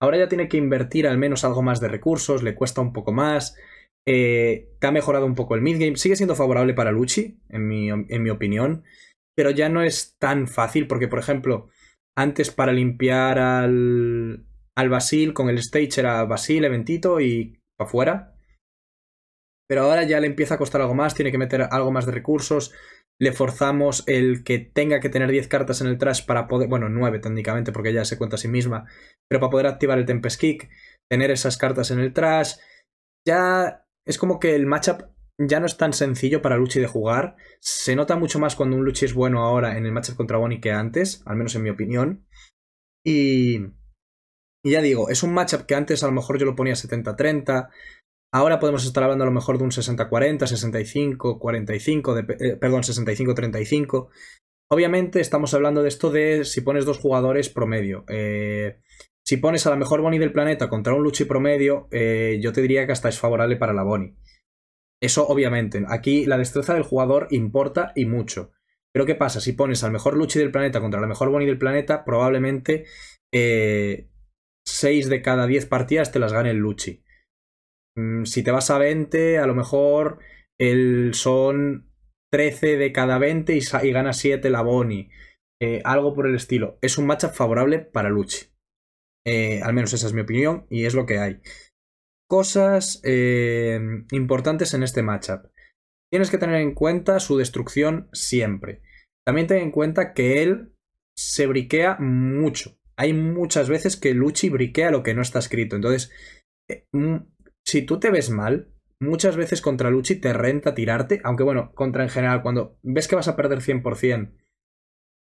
A: Ahora ya tiene que invertir al menos algo más de recursos, le cuesta un poco más, eh, te ha mejorado un poco el midgame, sigue siendo favorable para Luchi, en mi, en mi opinión, pero ya no es tan fácil porque, por ejemplo, antes para limpiar al, al Basil con el stage era Basil, eventito y afuera. Pero ahora ya le empieza a costar algo más, tiene que meter algo más de recursos, le forzamos el que tenga que tener 10 cartas en el trash para poder, bueno, 9 técnicamente porque ya se cuenta a sí misma, pero para poder activar el Tempest Kick, tener esas cartas en el trash, ya es como que el matchup ya no es tan sencillo para Luchi de jugar, se nota mucho más cuando un Luchi es bueno ahora en el matchup contra Bonnie que antes, al menos en mi opinión, y... y ya digo, es un matchup que antes a lo mejor yo lo ponía 70-30, Ahora podemos estar hablando a lo mejor de un 60-40, 65-45, eh, perdón, 65-35. Obviamente estamos hablando de esto de si pones dos jugadores promedio. Eh, si pones a la mejor Bonnie del planeta contra un Luchi promedio, eh, yo te diría que hasta es favorable para la Bonnie. Eso obviamente. Aquí la destreza del jugador importa y mucho. Pero ¿qué pasa? Si pones al mejor Luchi del planeta contra la mejor Bonnie del planeta, probablemente 6 de cada 10 partidas te las gane el Luchi. Mm, si te vas a 20, a lo mejor el, son 13 de cada 20 y, gana 7 la Boni, eh, algo por el estilo. Es un matchup favorable para Luchi. Eh, al menos esa es mi opinión y es lo que hay. Cosas eh, importantes en este matchup. Tienes que tener en cuenta su destrucción siempre. También ten en cuenta que él se briquea mucho. Hay muchas veces que Luchi briquea lo que no está escrito. Entonces, mm, si tú te ves mal, muchas veces contra Luchi te renta tirarte, aunque bueno, contra en general, cuando ves que vas a perder 100%,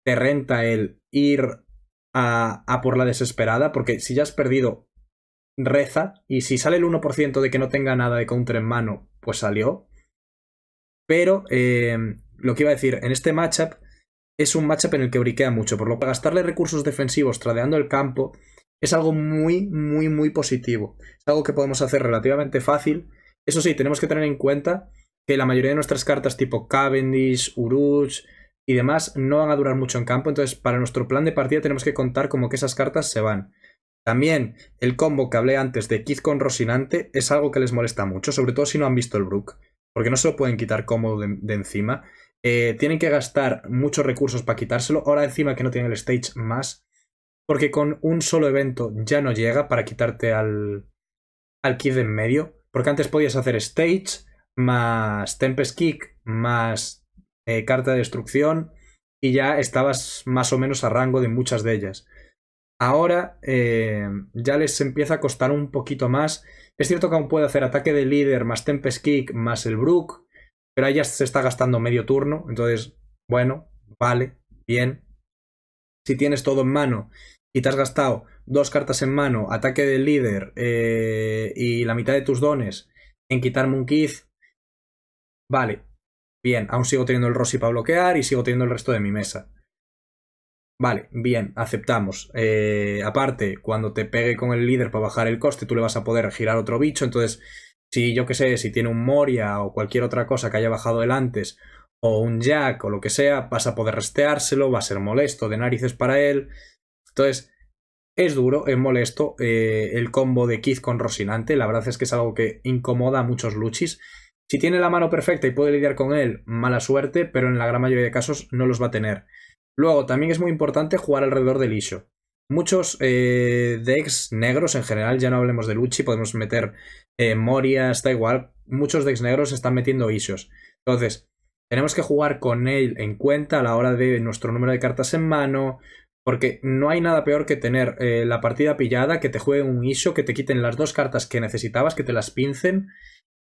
A: te renta el ir a, a por la desesperada, porque si ya has perdido, reza, y si sale el 1% de que no tenga nada de counter en mano, pues salió. Pero em, lo que iba a decir, en este matchup es un matchup en el que briquea mucho, por lo que gastarle recursos defensivos tradeando el campo es algo muy, muy, muy positivo. Es algo que podemos hacer relativamente fácil. Eso sí, tenemos que tener en cuenta que la mayoría de nuestras cartas tipo Cavendish, Uruch y demás no van a durar mucho en campo, entonces para nuestro plan de partida tenemos que contar como que esas cartas se van. También el combo que hablé antes de Kid con Rosinante es algo que les molesta mucho, sobre todo si no han visto el Brook, porque no se lo pueden quitar cómodo de, encima. Eh, tienen que gastar muchos recursos para quitárselo, ahora encima que no tienen el stage más, porque con un solo evento ya no llega para quitarte al, al kid en medio. Porque antes podías hacer stage, más Tempest Kick, más eh, carta de destrucción, y ya estabas más o menos a rango de muchas de ellas. Ahora eh, ya les empieza a costar un poquito más. Es cierto que aún puede hacer ataque de líder, más Tempest Kick, más el Brook, pero ahí ya se está gastando medio turno, entonces, bueno, vale, bien, si tienes todo en mano y te has gastado dos cartas en mano, ataque del líder eh, y la mitad de tus dones en quitarme un vale, bien, aún sigo teniendo el Rossi para bloquear y sigo teniendo el resto de mi mesa. Vale, bien, aceptamos. Eh, aparte, cuando te pegue con el líder para bajar el coste, tú le vas a poder girar otro bicho, entonces si yo que sé, si tiene un Moria o cualquier otra cosa que haya bajado él antes, o un jack o lo que sea, vas a poder resteárselo, va a ser molesto de narices para él. Entonces, es duro, es molesto eh, el combo de Keith con Rosinante. La verdad es que es algo que incomoda a muchos luchis. Si tiene la mano perfecta y puede lidiar con él, mala suerte, pero en la gran mayoría de casos no los va a tener. Luego, también es muy importante jugar alrededor del Isho. Muchos eh, decks negros en general, ya no hablemos de Luchi, podemos meter eh, Moria, está igual. Muchos decks negros están metiendo Ishos. Entonces, tenemos que jugar con él en cuenta a la hora de nuestro número de cartas en mano, porque no hay nada peor que tener eh, la partida pillada, que te juegue un ISO, que te quiten las dos cartas que necesitabas, que te las pincen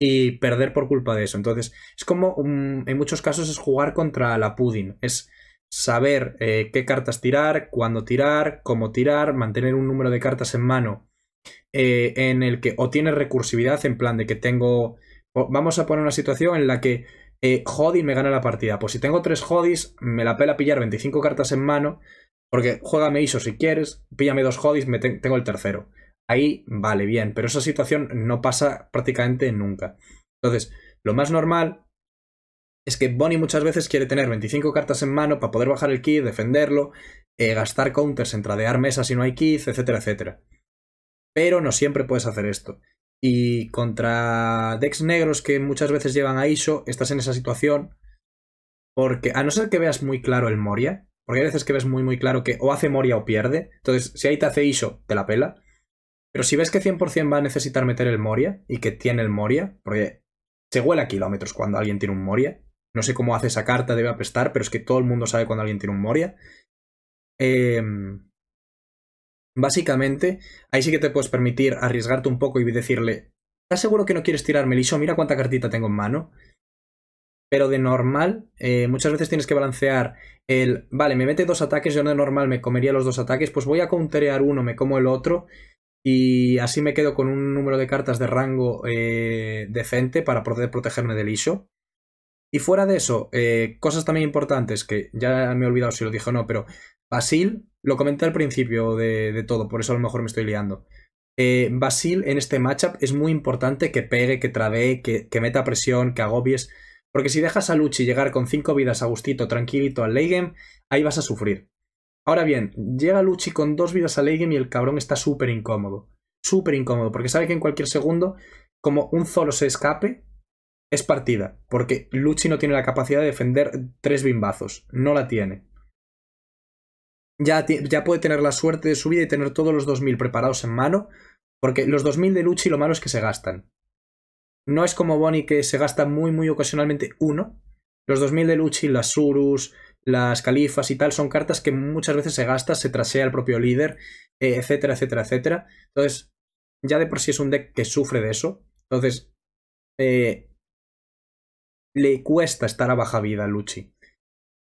A: y perder por culpa de eso. Entonces, es como mm, en muchos casos es jugar contra la pudding, es saber eh, qué cartas tirar, cuándo tirar, cómo tirar, mantener un número de cartas en mano eh, en el que o tienes recursividad en plan de que tengo, vamos a poner una situación en la que eh, me gana la partida. Pues si tengo tres Jodis, me la pela pillar 25 cartas en mano, porque juégame ISO si quieres, píllame dos Jodis, me tengo el tercero. Ahí vale, bien, pero esa situación no pasa prácticamente nunca. Entonces, lo más normal es que Bonnie muchas veces quiere tener 25 cartas en mano para poder bajar el kit, defenderlo, eh, gastar counters en tradear mesas si no hay kit, etcétera, etcétera. Pero no siempre puedes hacer esto. Y contra decks negros que muchas veces llevan a ISO, estás en esa situación. Porque a no ser que veas muy claro el Moria, porque hay veces que ves muy muy claro que o hace Moria o pierde. Entonces, si ahí te hace ISO, te la pela. Pero si ves que 100% va a necesitar meter el Moria y que tiene el Moria, porque se huele a kilómetros cuando alguien tiene un Moria. No sé cómo hace esa carta, debe apestar, pero es que todo el mundo sabe cuando alguien tiene un Moria. Eh, Básicamente, ahí sí que te puedes permitir arriesgarte un poco y decirle, ¿estás seguro que no quieres tirarme, el Iso Mira cuánta cartita tengo en mano. Pero de normal, eh, muchas veces tienes que balancear el, vale, me mete dos ataques, yo de normal me comería los dos ataques, pues voy a counterear uno, me como el otro, y así me quedo con un número de cartas de rango eh, decente para poder protegerme del Iso Y fuera de eso, eh, cosas también importantes que ya me he olvidado si lo dije o no, pero Basil lo comenté al principio de, todo, por eso a lo mejor me estoy liando. Eh, Basil en este matchup es muy importante que pegue, que trabee, que, meta presión, que agobies. Porque si dejas a Luchi llegar con 5 vidas a gustito, tranquilito al late game, ahí vas a sufrir. Ahora bien, llega Luchi con 2 vidas al late game y el cabrón está súper incómodo. Súper incómodo, porque sabe que en cualquier segundo, como un solo se escape, es partida. Porque Luchi no tiene la capacidad de defender 3 bimbazos. No la tiene ya, puede tener la suerte de su vida y tener todos los 2000 preparados en mano, porque los 2000 de Luchi lo malo es que se gastan. No es como Bonnie que se gasta muy, muy ocasionalmente uno. Los 2000 de Luchi, las Surus, las Califas y tal, son cartas que muchas veces se gasta, se trasea el propio líder, eh, etcétera, etcétera, etcétera. Entonces, ya de por sí es un deck que sufre de eso. Entonces, eh, le cuesta estar a baja vida a Luchi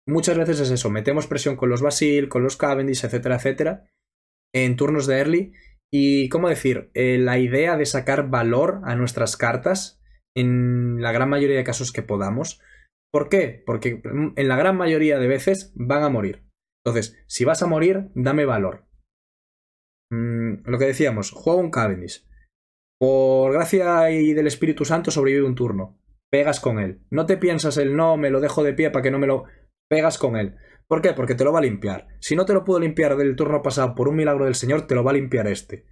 A: muchas veces es eso, metemos presión con los Basil, con los Cavendish, etcétera, etcétera, en turnos de early. Y, ¿cómo decir? Eh, la idea de sacar valor a nuestras cartas en la gran mayoría de casos que podamos. ¿Por qué? Porque mm, en la gran mayoría de veces van a morir. Entonces, si vas a morir, dame valor. Mm, lo que decíamos, juego un Cavendish. Por gracia y del Espíritu Santo sobrevive un turno. Pegas con él. No te piensas el no, me lo dejo de pie para que no me lo pegas con él. ¿Por qué? Porque te lo va a limpiar. Si no te lo puedo limpiar del turno pasado por un milagro del Señor, te lo va a limpiar este.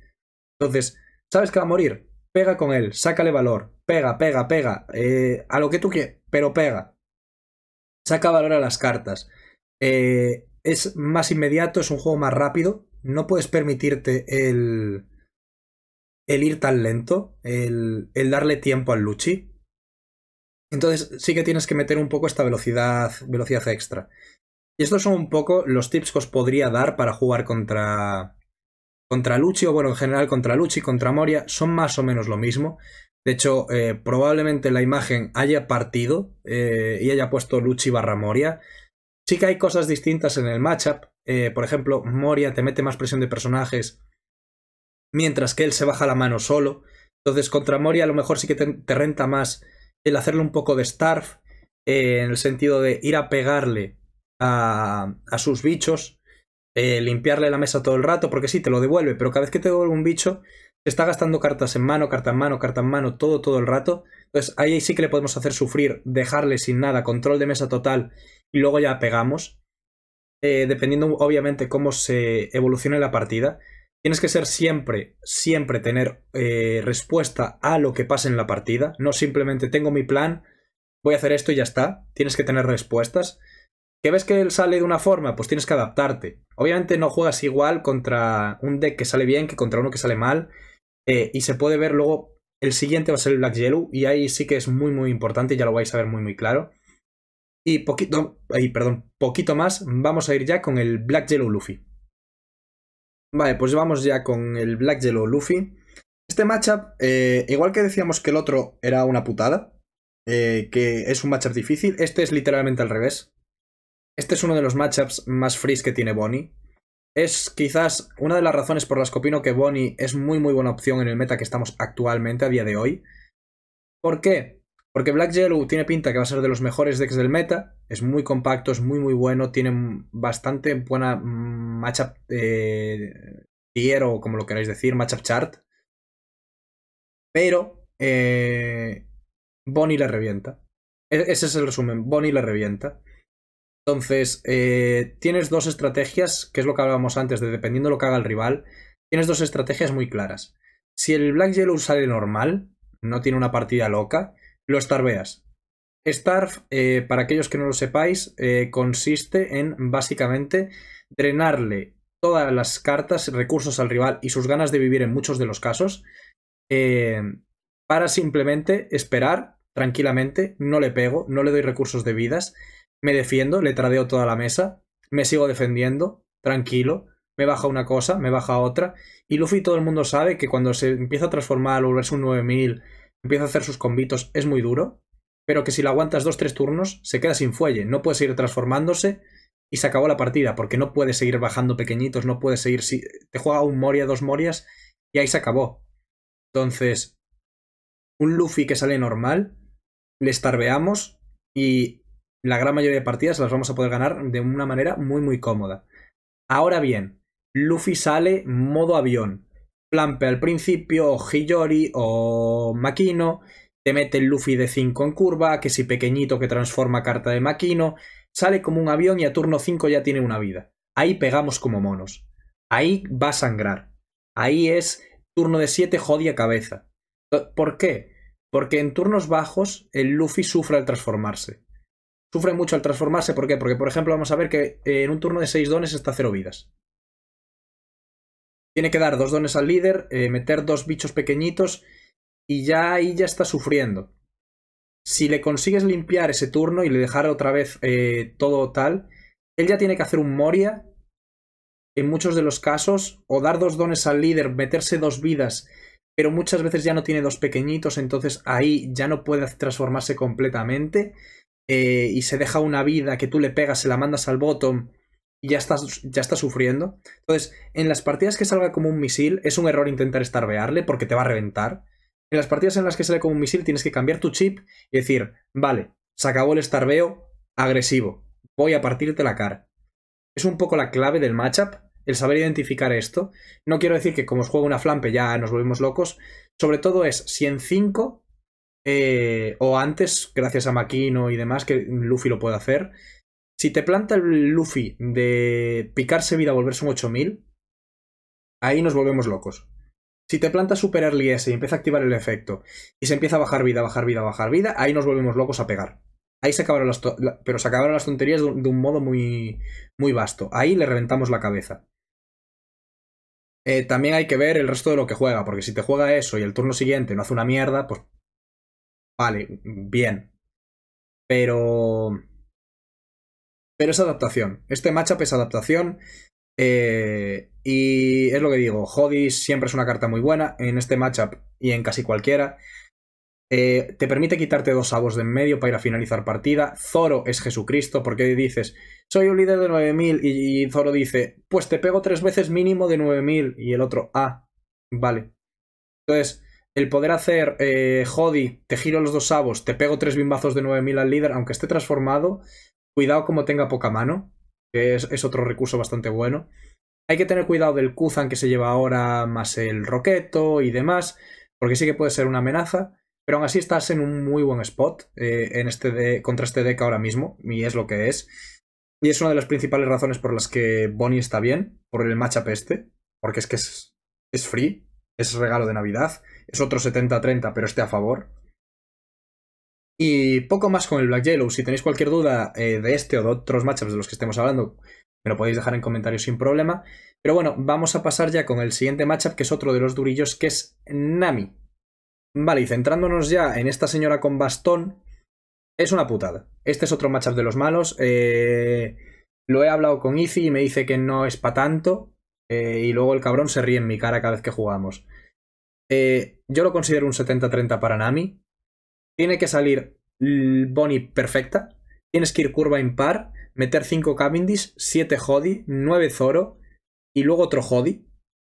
A: Entonces, ¿sabes que va a morir? Pega con él, sácale valor, pega, pega, pega, eh, a lo que tú quieras, pero pega. Saca valor a las cartas. Eh, es más inmediato, es un juego más rápido. No puedes permitirte el, el ir tan lento, el, el darle tiempo al Luchi. Entonces sí que tienes que meter un poco esta velocidad, velocidad extra. Y estos son un poco los tips que os podría dar para jugar contra, contra Luchi, o bueno, en general contra Luchi, contra Moria, son más o menos lo mismo. De hecho, eh, probablemente la imagen haya partido eh, y haya puesto Luchi barra Moria. Sí que hay cosas distintas en el matchup. Eh, por ejemplo, Moria te mete más presión de personajes, mientras que él se baja la mano solo. Entonces, contra Moria a lo mejor sí que te renta más el hacerle un poco de Starf, eh, en el sentido de ir a pegarle a, sus bichos, eh, limpiarle la mesa todo el rato, porque sí, te lo devuelve, pero cada vez que te devuelve un bicho, te está gastando cartas en mano, carta en mano, carta en mano, todo, todo el rato. Entonces ahí sí que le podemos hacer sufrir, dejarle sin nada, control de mesa total, y luego ya pegamos. Eh, dependiendo obviamente cómo se evolucione la partida. Tienes que ser siempre, siempre tener eh, respuesta a lo que pase en la partida. No simplemente tengo mi plan, voy a hacer esto y ya está. Tienes que tener respuestas. ¿Que ves que él sale de una forma? Pues tienes que adaptarte. Obviamente no juegas igual contra un deck que sale bien que contra uno que sale mal. Eh, y se puede ver luego, el siguiente va a ser el Black Yellow. Y ahí sí que es muy, muy importante, ya lo vais a ver muy, muy claro. Y poquito, perdón, poquito más, vamos a ir ya con el Black Yellow Luffy. Vale, pues vamos ya con el Black Yellow Luffy. Este matchup, eh, igual que decíamos que el otro era una putada, eh, que es un matchup difícil, este es literalmente al revés. Este es uno de los matchups más frees que tiene Bonnie. Es quizás una de las razones por las que opino que Bonnie es muy muy buena opción en el meta que estamos actualmente a día de hoy. ¿Por qué? Porque Black Yellow tiene pinta que va a ser de los mejores decks del meta. Es muy compacto, es muy muy bueno. Tiene bastante buena mm, matchup eh, tier o como lo queráis decir, matchup chart. Pero eh, Bonnie la revienta. E, ese es el resumen. Bonnie la revienta. Entonces, eh, tienes dos estrategias, que es lo que hablábamos antes, de dependiendo de lo que haga el rival, tienes dos estrategias muy claras. Si el Black Yellow sale normal, no tiene una partida loca, los Starveas. Starve, eh, para aquellos que no lo sepáis, eh, consiste en básicamente drenarle todas las cartas, recursos al rival y sus ganas de vivir en muchos de los casos, eh, para simplemente esperar tranquilamente, no le pego, no le doy recursos de vidas, me defiendo, le tradeo toda la mesa, me sigo defendiendo, tranquilo, me baja una cosa, me baja otra, y Luffy todo el mundo sabe que cuando se empieza a transformar a volverse un 9000 empieza a hacer sus combitos, es muy duro, pero que si la aguantas dos, tres turnos, se queda sin fuelle, no puede seguir transformándose y se acabó la partida, porque no puede seguir bajando pequeñitos, no puede seguir... Si te juega un Moria, dos Morias, y ahí se acabó. Entonces, un Luffy que sale normal, le estarbeamos y la gran mayoría de partidas las vamos a poder ganar de una manera muy, muy cómoda. Ahora bien, Luffy sale modo avión, Plampe al principio, o Hiyori, o Makino. Te mete el Luffy de 5 en curva, que si pequeñito que transforma carta de Makino. Sale como un avión y a turno 5 ya tiene una vida. Ahí pegamos como monos. Ahí va a sangrar. Ahí es turno de 7 jodia cabeza. ¿Por qué? Porque en turnos bajos el Luffy sufre al transformarse. Sufre mucho al transformarse, ¿por qué? Porque, por ejemplo, vamos a ver que eh, en un turno de 6 dones está 0 vidas. Tiene que dar dos dones al líder, eh, meter dos bichos pequeñitos y ya ahí ya está sufriendo. Si le consigues limpiar ese turno y le dejar otra vez eh, todo tal, él ya tiene que hacer un Moria en muchos de los casos, o dar dos dones al líder, meterse dos vidas, pero muchas veces ya no tiene dos pequeñitos, entonces ahí ya no puede transformarse completamente. Eh, y se deja una vida que tú le pegas, se la mandas al bottom ya está, ya estás sufriendo. Entonces, en las partidas que salga como un misil, es un error intentar estarbearle porque te va a reventar. En las partidas en las que sale como un misil, tienes que cambiar tu chip y decir, vale, se acabó el estarbeo agresivo, voy a partirte la cara. Es un poco la clave del matchup, el saber identificar esto. No quiero decir que como os juego una flampe ya nos volvemos locos. Sobre todo es si en 5 eh, o antes, gracias a Maquino y demás, que Luffy lo puede hacer, si te planta el Luffy de picarse vida, a volverse un 8000, ahí nos volvemos locos. Si te planta Super Early y empieza a activar el efecto, y se empieza a bajar vida, bajar vida, bajar vida, ahí nos volvemos locos a pegar. Ahí se acabaron las, pero se acabaron las tonterías de un, modo muy, muy vasto. Ahí le reventamos la cabeza. Eh, también hay que ver el resto de lo que juega, porque si te juega eso y el turno siguiente no hace una mierda, pues... Vale, bien. Pero... Pero es adaptación. Este matchup es adaptación. Eh, y es lo que digo, Hodis siempre es una carta muy buena en este matchup y en casi cualquiera. Eh, te permite quitarte dos sabos de en medio para ir a finalizar partida. Zoro es Jesucristo, porque dices, soy un líder de 9000 y, y Zoro dice, pues te pego tres veces mínimo de 9000 y el otro, ah, vale. Entonces, el poder hacer eh, te giro los dos sabos, te pego tres bimbazos de 9000 al líder, aunque esté transformado, Cuidado como tenga poca mano, que es, otro recurso bastante bueno. Hay que tener cuidado del Kuzan que se lleva ahora, más el Roqueto y demás, porque sí que puede ser una amenaza. Pero aún así estás en un muy buen spot eh, en este de, contra este deck ahora mismo, y es lo que es. Y es una de las principales razones por las que Bonnie está bien, por el matchup este, porque es que es, es free, es regalo de Navidad, es otro 70-30, pero esté a favor. Y poco más con el Black Yellow. Si tenéis cualquier duda eh, de este o de otros matchups de los que estemos hablando, me lo podéis dejar en comentarios sin problema. Pero bueno, vamos a pasar ya con el siguiente matchup, que es otro de los durillos, que es Nami. Vale, y centrándonos ya en esta señora con bastón, es una putada. Este es otro matchup de los malos. Eh, lo he hablado con Izzy y me dice que no es para tanto. Eh, y luego el cabrón se ríe en mi cara cada vez que jugamos. yo lo considero un 70-30 para Nami. Tiene que salir Bonnie perfecta. Tienes que ir curva impar, meter 5 Cavendish, 7 jodi, 9 Zoro y luego otro jodi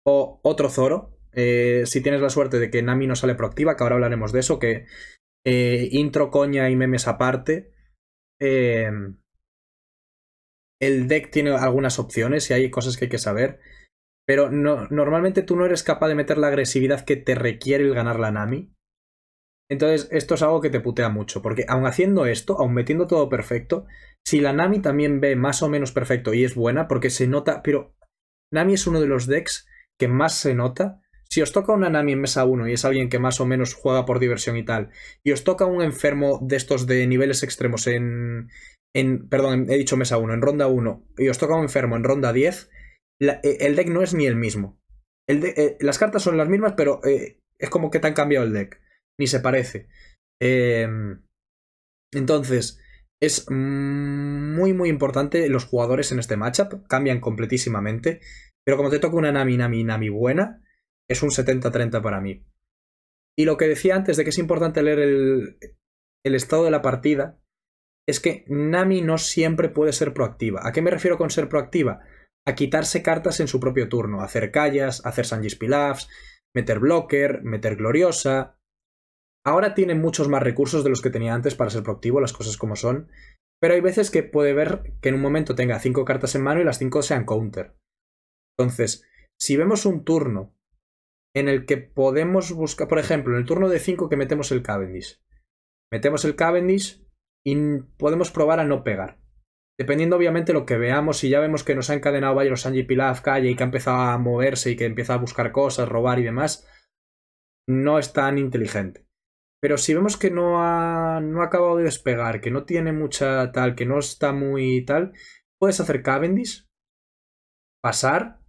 A: o otro Zoro. Eh, si tienes la suerte de que Nami no sale proactiva, que ahora hablaremos de eso, que eh, intro, coña y memes aparte. Em, el deck tiene algunas opciones y hay cosas que hay que saber. Pero normalmente tú no eres capaz de meter la agresividad que te requiere el ganar la Nami. Entonces, esto es algo que te putea mucho, porque aun haciendo esto, aun metiendo todo perfecto, si la Nami también ve más o menos perfecto y es buena, porque se nota, pero Nami es uno de los decks que más se nota. Si os toca una Nami en mesa 1 y es alguien que más o menos juega por diversión y tal, y os toca un enfermo de estos de niveles extremos en. en perdón, he dicho mesa 1, en ronda 1, y os toca un enfermo en ronda 10, eh, el deck no es ni el mismo. Eh, las cartas son las mismas, pero eh, es como que te han cambiado el deck ni se parece. Em, entonces, es muy, muy importante los jugadores en este matchup. Cambian completísimamente. Pero como te toca una Nami, Nami, Nami buena, es un 70-30 para mí. Y lo que decía antes de que es importante leer el, estado de la partida, es que Nami no siempre puede ser proactiva. ¿A qué me refiero con ser proactiva? A quitarse cartas en su propio turno, hacer callas, hacer Sanjis Pilafs, meter blocker, meter gloriosa, Ahora tiene muchos más recursos de los que tenía antes para ser proactivo, las cosas como son. Pero hay veces que puede ver que en un momento tenga cinco cartas en mano y las cinco sean counter. Entonces, si vemos un turno en el que podemos buscar, por ejemplo, en el turno de 5 que metemos el Cavendish. Metemos el Cavendish y podemos probar a no pegar. Dependiendo obviamente lo que veamos, si ya vemos que nos ha encadenado varios Sanji Pilaf, Calle y que ha empezado a moverse y que empieza a buscar cosas, robar y demás, no es tan inteligente. Pero si vemos que no ha, no ha acabado de despegar, que no tiene mucha tal, que no está muy tal, puedes hacer Cavendish, pasar.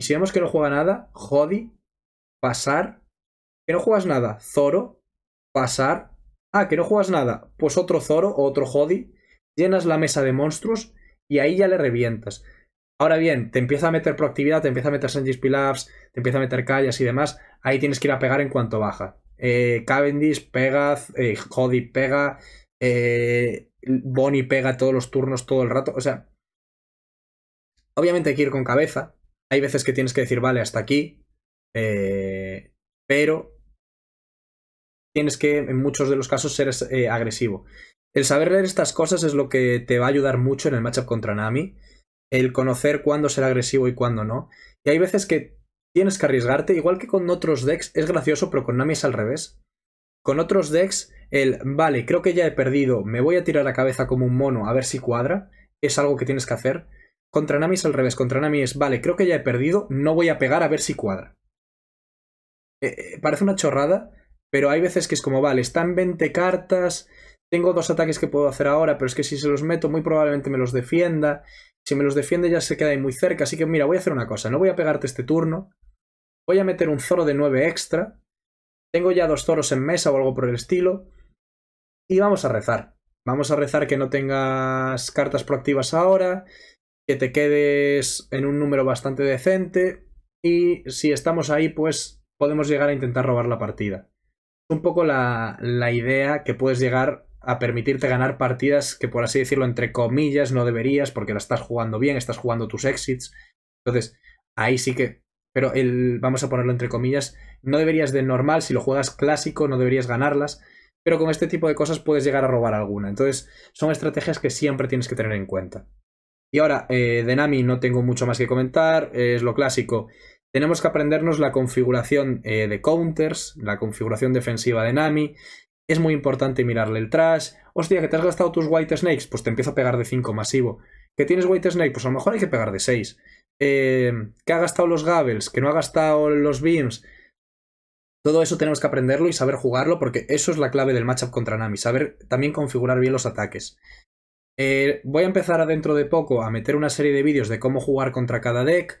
A: Y si vemos que no juega nada, Jody, pasar. Que no juegas nada, Zoro, pasar. Ah, que no juegas nada, pues otro Zoro o otro Jody. Llenas la mesa de monstruos y ahí ya le revientas. Ahora bien, te empieza a meter proactividad, te empieza a meter Sanjis Pilaps, te empieza a meter callas y demás. Ahí tienes que ir a pegar en cuanto baja. Eh, Cavendish eh, pega, eh, pega, Bonnie pega todos los turnos todo el rato. O sea, obviamente hay que ir con cabeza. Hay veces que tienes que decir, vale, hasta aquí. Eh, pero tienes que, en muchos de los casos, ser agresivo. El saber leer estas cosas es lo que te va a ayudar mucho en el matchup contra Nami. El conocer cuándo ser agresivo y cuándo no. Y hay veces que tienes que arriesgarte, igual que con otros decks, es gracioso, pero con Nami es al revés. Con otros decks, el, vale, creo que ya he perdido, me voy a tirar la cabeza como un mono a ver si cuadra, es algo que tienes que hacer. Contra Nami es al revés, contra Nami es, vale, creo que ya he perdido, no voy a pegar a ver si cuadra. Eh, eh, parece una chorrada, pero hay veces que es como, vale, están 20 cartas, tengo dos ataques que puedo hacer ahora, pero es que si se los meto muy probablemente me los defienda. Si me los defiende ya se queda ahí muy cerca, así que mira, voy a hacer una cosa, no voy a pegarte este turno, voy a meter un Zoro de 9 extra, tengo ya dos toros en mesa o algo por el estilo, y vamos a rezar. Vamos a rezar que no tengas cartas proactivas ahora, que te quedes en un número bastante decente, y si estamos ahí, pues podemos llegar a intentar robar la partida. Es un poco la, la idea que puedes llegar a permitirte ganar partidas que, por así decirlo, entre comillas, no deberías, porque la estás jugando bien, estás jugando tus exits. Entonces, ahí sí que pero vamos a ponerlo entre comillas, no deberías de normal, si lo juegas clásico, no deberías ganarlas, pero con este tipo de cosas puedes llegar a robar alguna. Entonces, son estrategias que siempre tienes que tener en cuenta. Y ahora, eh, de Nami no tengo mucho más que comentar, es lo clásico. Tenemos que aprendernos la configuración eh, de counters, la configuración defensiva de Nami. Es muy importante mirarle el trash. Hostia, que te has gastado tus White Snakes, pues te empiezo a pegar de 5 masivo. Que tienes White Snake, pues a lo mejor hay que pegar de 6. Eh, que ha gastado los gables, que no ha gastado los beams. Todo eso tenemos que aprenderlo y saber jugarlo porque eso es la clave del matchup contra Nami, saber también configurar bien los ataques. Eh, voy a empezar dentro de poco a meter una serie de vídeos de cómo jugar contra cada deck.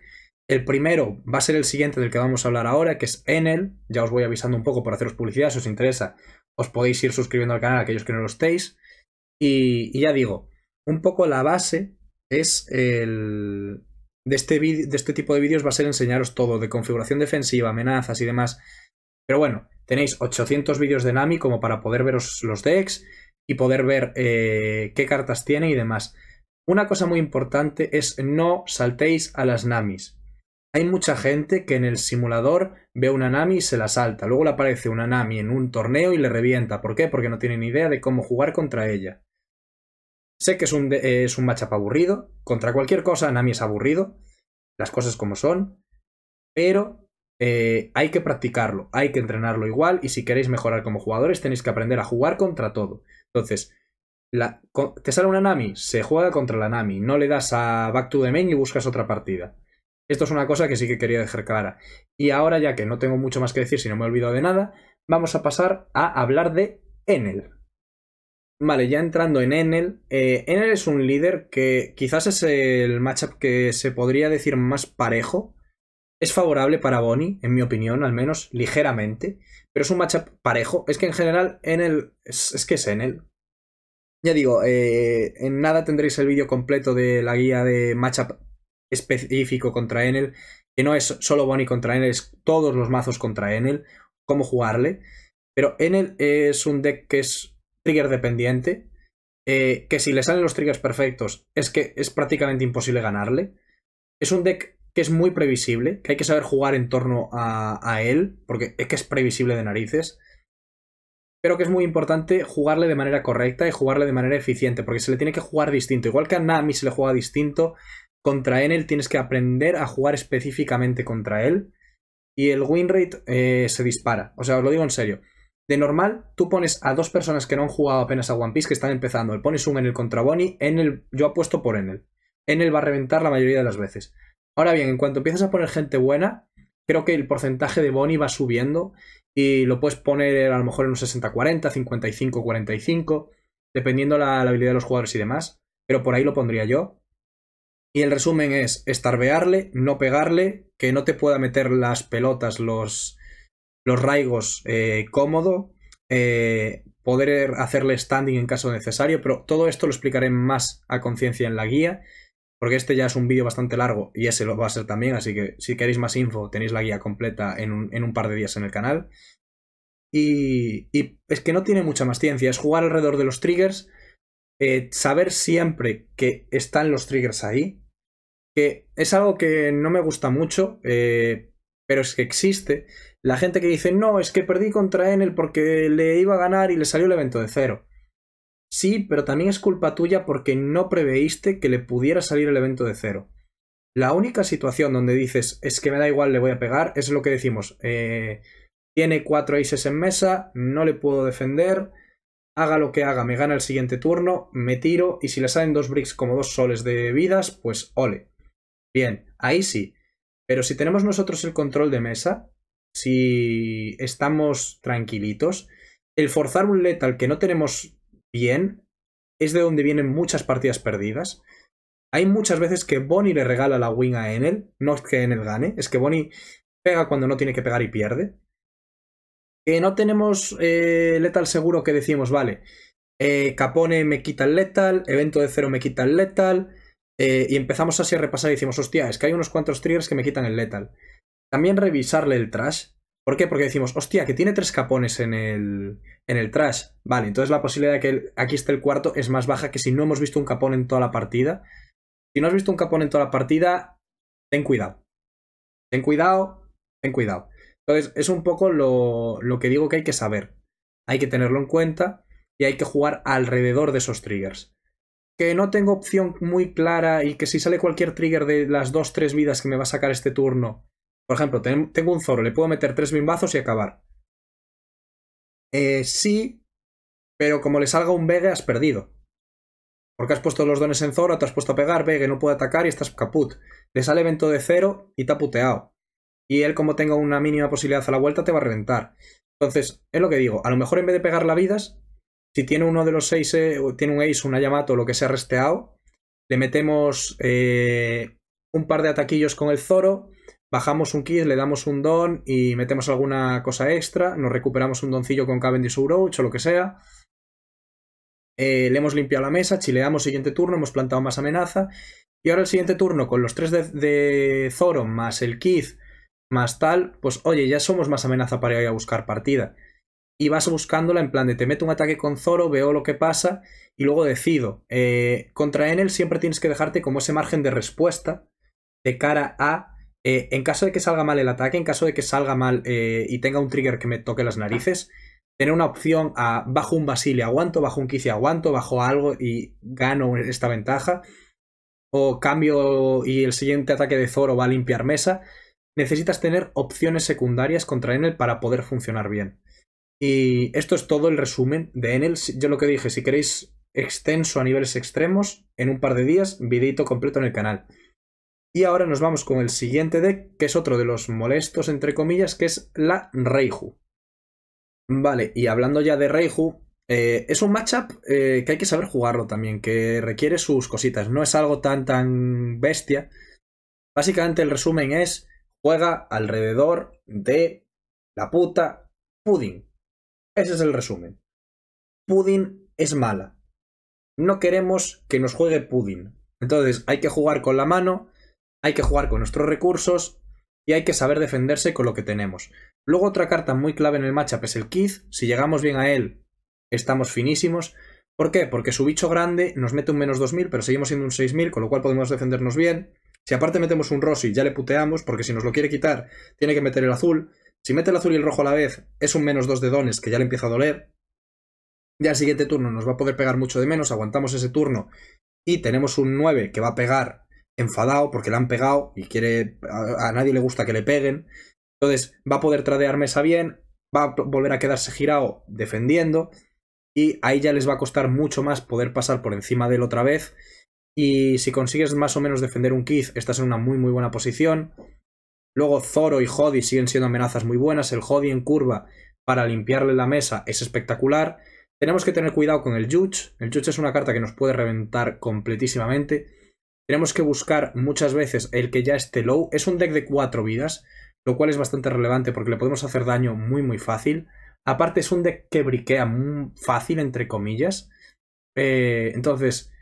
A: El primero va a ser el siguiente del que vamos a hablar ahora, que es Enel. Ya os voy avisando un poco por haceros publicidad, si os interesa, os podéis ir suscribiendo al canal aquellos que no lo estéis. y ya digo, un poco la base es el, este de este, tipo de vídeos va a ser enseñaros todo, de configuración defensiva, amenazas y demás. Pero bueno, tenéis 800 vídeos de Nami como para poder veros los decks y poder ver eh, qué cartas tiene y demás. Una cosa muy importante es no saltéis a las Namis. Hay mucha gente que en el simulador ve una Nami y se la salta. Luego le aparece una Nami en un torneo y le revienta. ¿Por qué? Porque no tiene ni idea de cómo jugar contra ella. Sé que es un, matchup aburrido. Contra cualquier cosa, Nami es aburrido. Las cosas como son. Pero eh, hay que practicarlo, hay que entrenarlo igual. Y si queréis mejorar como jugadores, tenéis que aprender a jugar contra todo. Entonces, te sale una Nami, se juega contra la Nami. No le das a Back to the Main y buscas otra partida. Esto es una cosa que sí que quería dejar clara. Y ahora, ya que no tengo mucho más que decir, si no me he olvidado de nada, vamos a pasar a hablar de Enel. Vale, ya entrando en Enel, eh, Enel es un líder que quizás es el matchup que se podría decir más parejo. Es favorable para Bonnie, en mi opinión, al menos ligeramente, pero es un matchup parejo. Es que en general Enel es, es que es Enel. Ya digo, eh, en nada tendréis el vídeo completo de la guía de matchup específico contra Enel, que no es solo Bonnie contra Enel, es todos los mazos contra Enel, cómo jugarle. Pero Enel es un deck que es trigger dependiente, eh, que si le salen los triggers perfectos es que es prácticamente imposible ganarle. Es un deck que es muy previsible, que hay que saber jugar en torno a, él, porque es que es previsible de narices. Pero que es muy importante jugarle de manera correcta y jugarle de manera eficiente, porque se le tiene que jugar distinto. Igual que a Nami se le juega distinto, contra Enel tienes que aprender a jugar específicamente contra él y el win rate eh, se dispara. O sea, os lo digo en serio. De normal, tú pones a dos personas que no han jugado apenas a One Piece, que están empezando, le pones un en el contra Bonnie, en el, yo apuesto por en Enel va a reventar la mayoría de las veces. Ahora bien, en cuanto empiezas a poner gente buena, creo que el porcentaje de Bonnie va subiendo y lo puedes poner a lo mejor en un 60-40, 55-45, dependiendo la, la habilidad de los jugadores y demás, pero por ahí lo pondría yo. Y el resumen es estarbearle, no pegarle, que no te pueda meter las pelotas, los, los raigos eh, cómodo, eh, poder hacerle standing en caso necesario, pero todo esto lo explicaré más a conciencia en la guía, porque este ya es un vídeo bastante largo y ese lo va a ser también, así que si queréis más info tenéis la guía completa en un, par de días en el canal. Y, y, es que no tiene mucha más ciencia, es jugar alrededor de los triggers, eh, saber siempre que están los triggers ahí, que es algo que no me gusta mucho, pero es que existe, la gente que dice, no, es que perdí contra Enel porque le iba a ganar y le salió el evento de cero. Sí, pero también es culpa tuya porque no preveíste que le pudiera salir el evento de cero. La única situación donde dices, es que me da igual, le voy a pegar, es lo que decimos. Eh, tiene cuatro aces en mesa, no le puedo defender, haga lo que haga, me gana el siguiente turno, me tiro y si le salen dos bricks como dos soles de vidas, pues ole. Bien, ahí sí. Pero si tenemos nosotros el control de mesa, si estamos tranquilitos. El forzar un letal que no tenemos bien es de donde vienen muchas partidas perdidas. Hay muchas veces que Bonnie le regala la win a Enel, no es que Enel gane, es que Bonnie pega cuando no tiene que pegar y pierde. Que no tenemos eh, letal seguro que decimos, vale, eh, Capone me quita el letal, evento de cero me quita el letal, eh, y empezamos así a repasar y decimos, hostia, es que hay unos cuantos triggers que me quitan el letal. También revisarle el trash. ¿Por qué? Porque decimos, hostia, que tiene tres capones en el, en el trash. Vale, entonces la posibilidad de que aquí esté el cuarto es más baja que si no hemos visto un capón en toda la partida. Si no has visto un capón en toda la partida, ten cuidado. Ten cuidado, ten cuidado. Entonces, es un poco lo, lo que digo que hay que saber. Hay que tenerlo en cuenta y hay que jugar alrededor de esos triggers. Que no tengo opción muy clara y que si sale cualquier trigger de las dos tres vidas que me va a sacar este turno, por ejemplo, tengo un Zoro, le puedo meter tres bimbazos y acabar. Eh, sí, pero como le salga un Vega has perdido. Porque has puesto los dones en Zoro, te has puesto a pegar, Vega no puede atacar y estás caput. Le sale evento de cero y te ha puteado. Y él, como tenga una mínima posibilidad a la vuelta, te va a reventar. Entonces, es lo que digo, a lo mejor en vez de pegar la vidas, si tiene uno de los seis, eh, tiene un ace, una Yamato, lo que sea resteado, le metemos eh, un par de ataquillos con el Zoro, bajamos un kit, le damos un don y metemos alguna cosa extra, nos recuperamos un doncillo con Cavendish Roach o lo que sea. Eh, le hemos limpiado la mesa, chileamos siguiente turno, hemos plantado más amenaza. Y ahora el siguiente turno, con los tres de, Zoro más el Kid más tal, pues oye, ya somos más amenaza para ir a buscar partida. Y vas buscándola en plan de te meto un ataque con Zoro, veo lo que pasa y luego decido. Eh, contra Enel siempre tienes que dejarte como ese margen de respuesta de cara a eh, en caso de que salga mal el ataque, en caso de que salga mal eh, y tenga un trigger que me toque las narices, tener una opción a bajo un basile aguanto, bajo un quicio aguanto, bajo algo y gano esta ventaja, o cambio y el siguiente ataque de Zoro va a limpiar mesa, necesitas tener opciones secundarias contra Enel para poder funcionar bien. Y esto es todo el resumen de Enel. Yo lo que dije, si queréis extenso a niveles extremos, en un par de días, videito completo en el canal. Y ahora nos vamos con el siguiente deck, que es otro de los molestos, entre comillas, que es la Reiju. Vale, y hablando ya de Reiju, eh, es un matchup eh, que hay que saber jugarlo también, que requiere sus cositas, no es algo tan tan bestia. Básicamente el resumen es, juega alrededor de la puta Pudding. Ese es el resumen. Pudding es mala. No queremos que nos juegue Pudding. Entonces hay que jugar con la mano hay que jugar con nuestros recursos y hay que saber defenderse con lo que tenemos. Luego otra carta muy clave en el matchup es el Keith. Si llegamos bien a él, estamos finísimos. ¿Por qué? Porque su bicho grande nos mete un menos 2000, pero seguimos siendo un 6000, con lo cual podemos defendernos bien. Si aparte metemos un Rosy, ya le puteamos, porque si nos lo quiere quitar, tiene que meter el azul. Si mete el azul y el rojo a la vez, es un menos 2 de dones, que ya le empieza a doler. Ya el siguiente turno nos va a poder pegar mucho de menos, aguantamos ese turno y tenemos un 9 que va a pegar enfadado porque le han pegado y quiere. A, nadie le gusta que le peguen. Entonces va a poder tradear mesa bien, va a volver a quedarse girado defendiendo. Y ahí ya les va a costar mucho más poder pasar por encima de él otra vez. Y si consigues más o menos defender un quiz, estás en una muy muy buena posición. Luego Zoro y Jodi siguen siendo amenazas muy buenas. El Jodi en curva para limpiarle la mesa es espectacular. Tenemos que tener cuidado con el Juch. El Juch es una carta que nos puede reventar completísimamente tenemos que buscar muchas veces el que ya esté low. Es un deck de 4 vidas, lo cual es bastante relevante porque le podemos hacer daño muy muy fácil. Aparte es un deck que briquea muy fácil, entre comillas. Eh, entonces,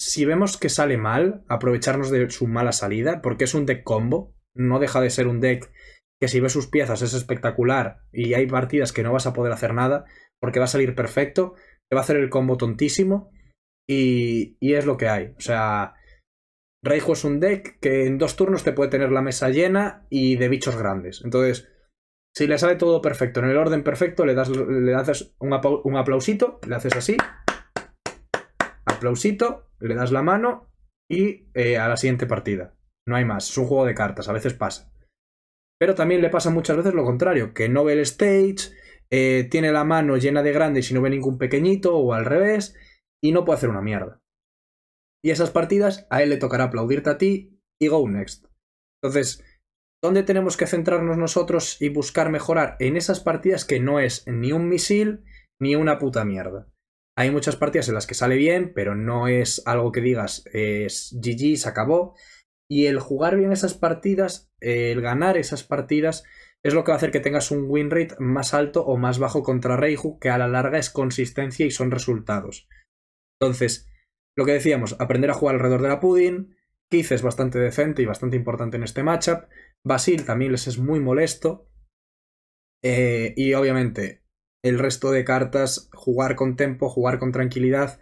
A: si vemos que sale mal, aprovecharnos de su mala salida, porque es un deck combo, no deja de ser un deck que si ves sus piezas es espectacular y hay partidas que no vas a poder hacer nada porque va a salir perfecto, te va a hacer el combo tontísimo y es lo que hay. O sea, Reijo es un deck que en dos turnos te puede tener la mesa llena y de bichos grandes. Entonces, si le sale todo perfecto, en el orden perfecto, le das, le haces un, aplausito, le haces así, aplausito, le das la mano y eh, a la siguiente partida. No hay más, es un juego de cartas, a veces pasa. Pero también le pasa muchas veces lo contrario, que no ve el stage, eh, tiene la mano llena de grandes y no ve ningún pequeñito o al revés, y no puede hacer una mierda. Y esas partidas a él le tocará aplaudirte a ti y go next. Entonces, ¿dónde tenemos que centrarnos nosotros y buscar mejorar? En esas partidas que no es ni un misil ni una puta mierda. Hay muchas partidas en las que sale bien, pero no es algo que digas es GG, se acabó. Y el jugar bien esas partidas, el ganar esas partidas, es lo que va a hacer que tengas un win rate más alto o más bajo contra Reiju, que a la larga es consistencia y son resultados. Entonces, lo que decíamos, aprender a jugar alrededor de la Pudding. Keith es bastante decente y bastante importante en este matchup. Basil también les es muy molesto. Eh, y obviamente, el resto de cartas, jugar con tempo, jugar con tranquilidad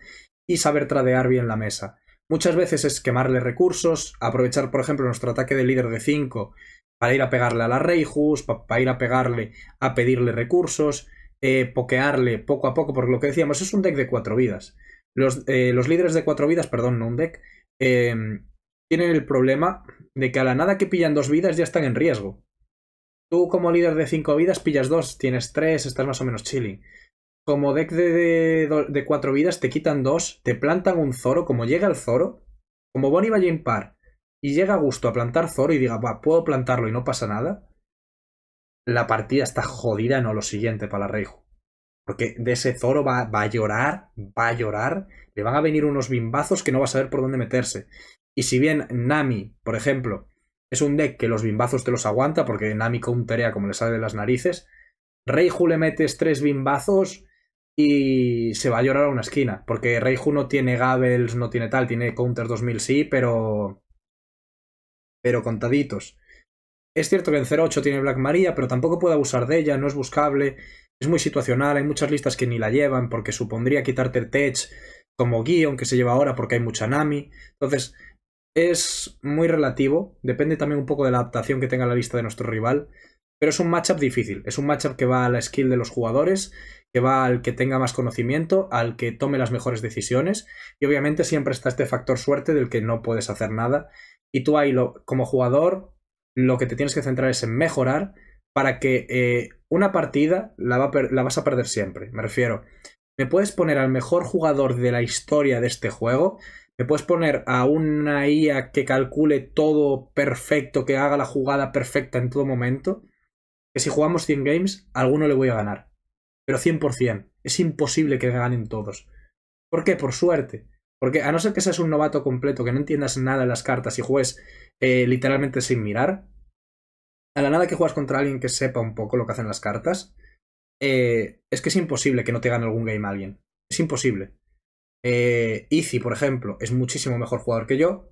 A: y saber tradear bien la mesa. Muchas veces es quemarle recursos, aprovechar, por ejemplo, nuestro ataque de líder de 5 para ir a pegarle a la Reijus, para ir a pegarle a pedirle recursos, eh, pokearle poco a poco, porque lo que decíamos es un deck de 4 vidas. Eh, los, líderes de cuatro vidas, perdón, no un deck, eh, tienen el problema de que a la nada que pillan dos vidas ya están en riesgo. Tú como líder de cinco vidas pillas dos, tienes tres, estás más o menos chilling. Como deck de, de, cuatro vidas te quitan dos, te plantan un Zoro, como llega el Zoro, como Bonnie vaya impar y llega a gusto a plantar Zoro y diga, va, puedo plantarlo y no pasa nada, la partida está jodida, no lo siguiente para la porque de ese Zoro va, a llorar, va a llorar, le van a venir unos bimbazos que no va a saber por dónde meterse. Y si bien Nami, por ejemplo, es un deck que los bimbazos te los aguanta, porque Nami counterea como le sale de las narices, Reiju le metes tres bimbazos y se va a llorar a una esquina. Porque Reiju no tiene Gabels, no tiene tal, tiene counter 2000 sí, pero... Pero contaditos. Es cierto que en 08 tiene Black Maria, pero tampoco puede abusar de ella, no es buscable es muy situacional, hay muchas listas que ni la llevan porque supondría quitarte el tech como guión que se lleva ahora porque hay mucha Nami. Entonces, es muy relativo, depende también un poco de la adaptación que tenga la lista de nuestro rival, pero es un matchup difícil, es un matchup que va a la skill de los jugadores, que va al que tenga más conocimiento, al que tome las mejores decisiones, y obviamente siempre está este factor suerte del que no puedes hacer nada, y tú ahí como jugador lo que te tienes que centrar es en mejorar para que eh, una partida la, vas a perder siempre. Me refiero, me puedes poner al mejor jugador de la historia de este juego, me puedes poner a una IA que calcule todo perfecto, que haga la jugada perfecta en todo momento, que si jugamos 100 games, alguno le voy a ganar. Pero 100%, es imposible que ganen todos. ¿Por qué? Por suerte. Porque a no ser que seas un novato completo, que no entiendas nada de las cartas y juegues eh, literalmente sin mirar, a la nada que juegas contra alguien que sepa un poco lo que hacen las cartas, eh, es que es imposible que no te gane algún game a alguien. Es imposible. Eh, Easy, por ejemplo, es muchísimo mejor jugador que yo.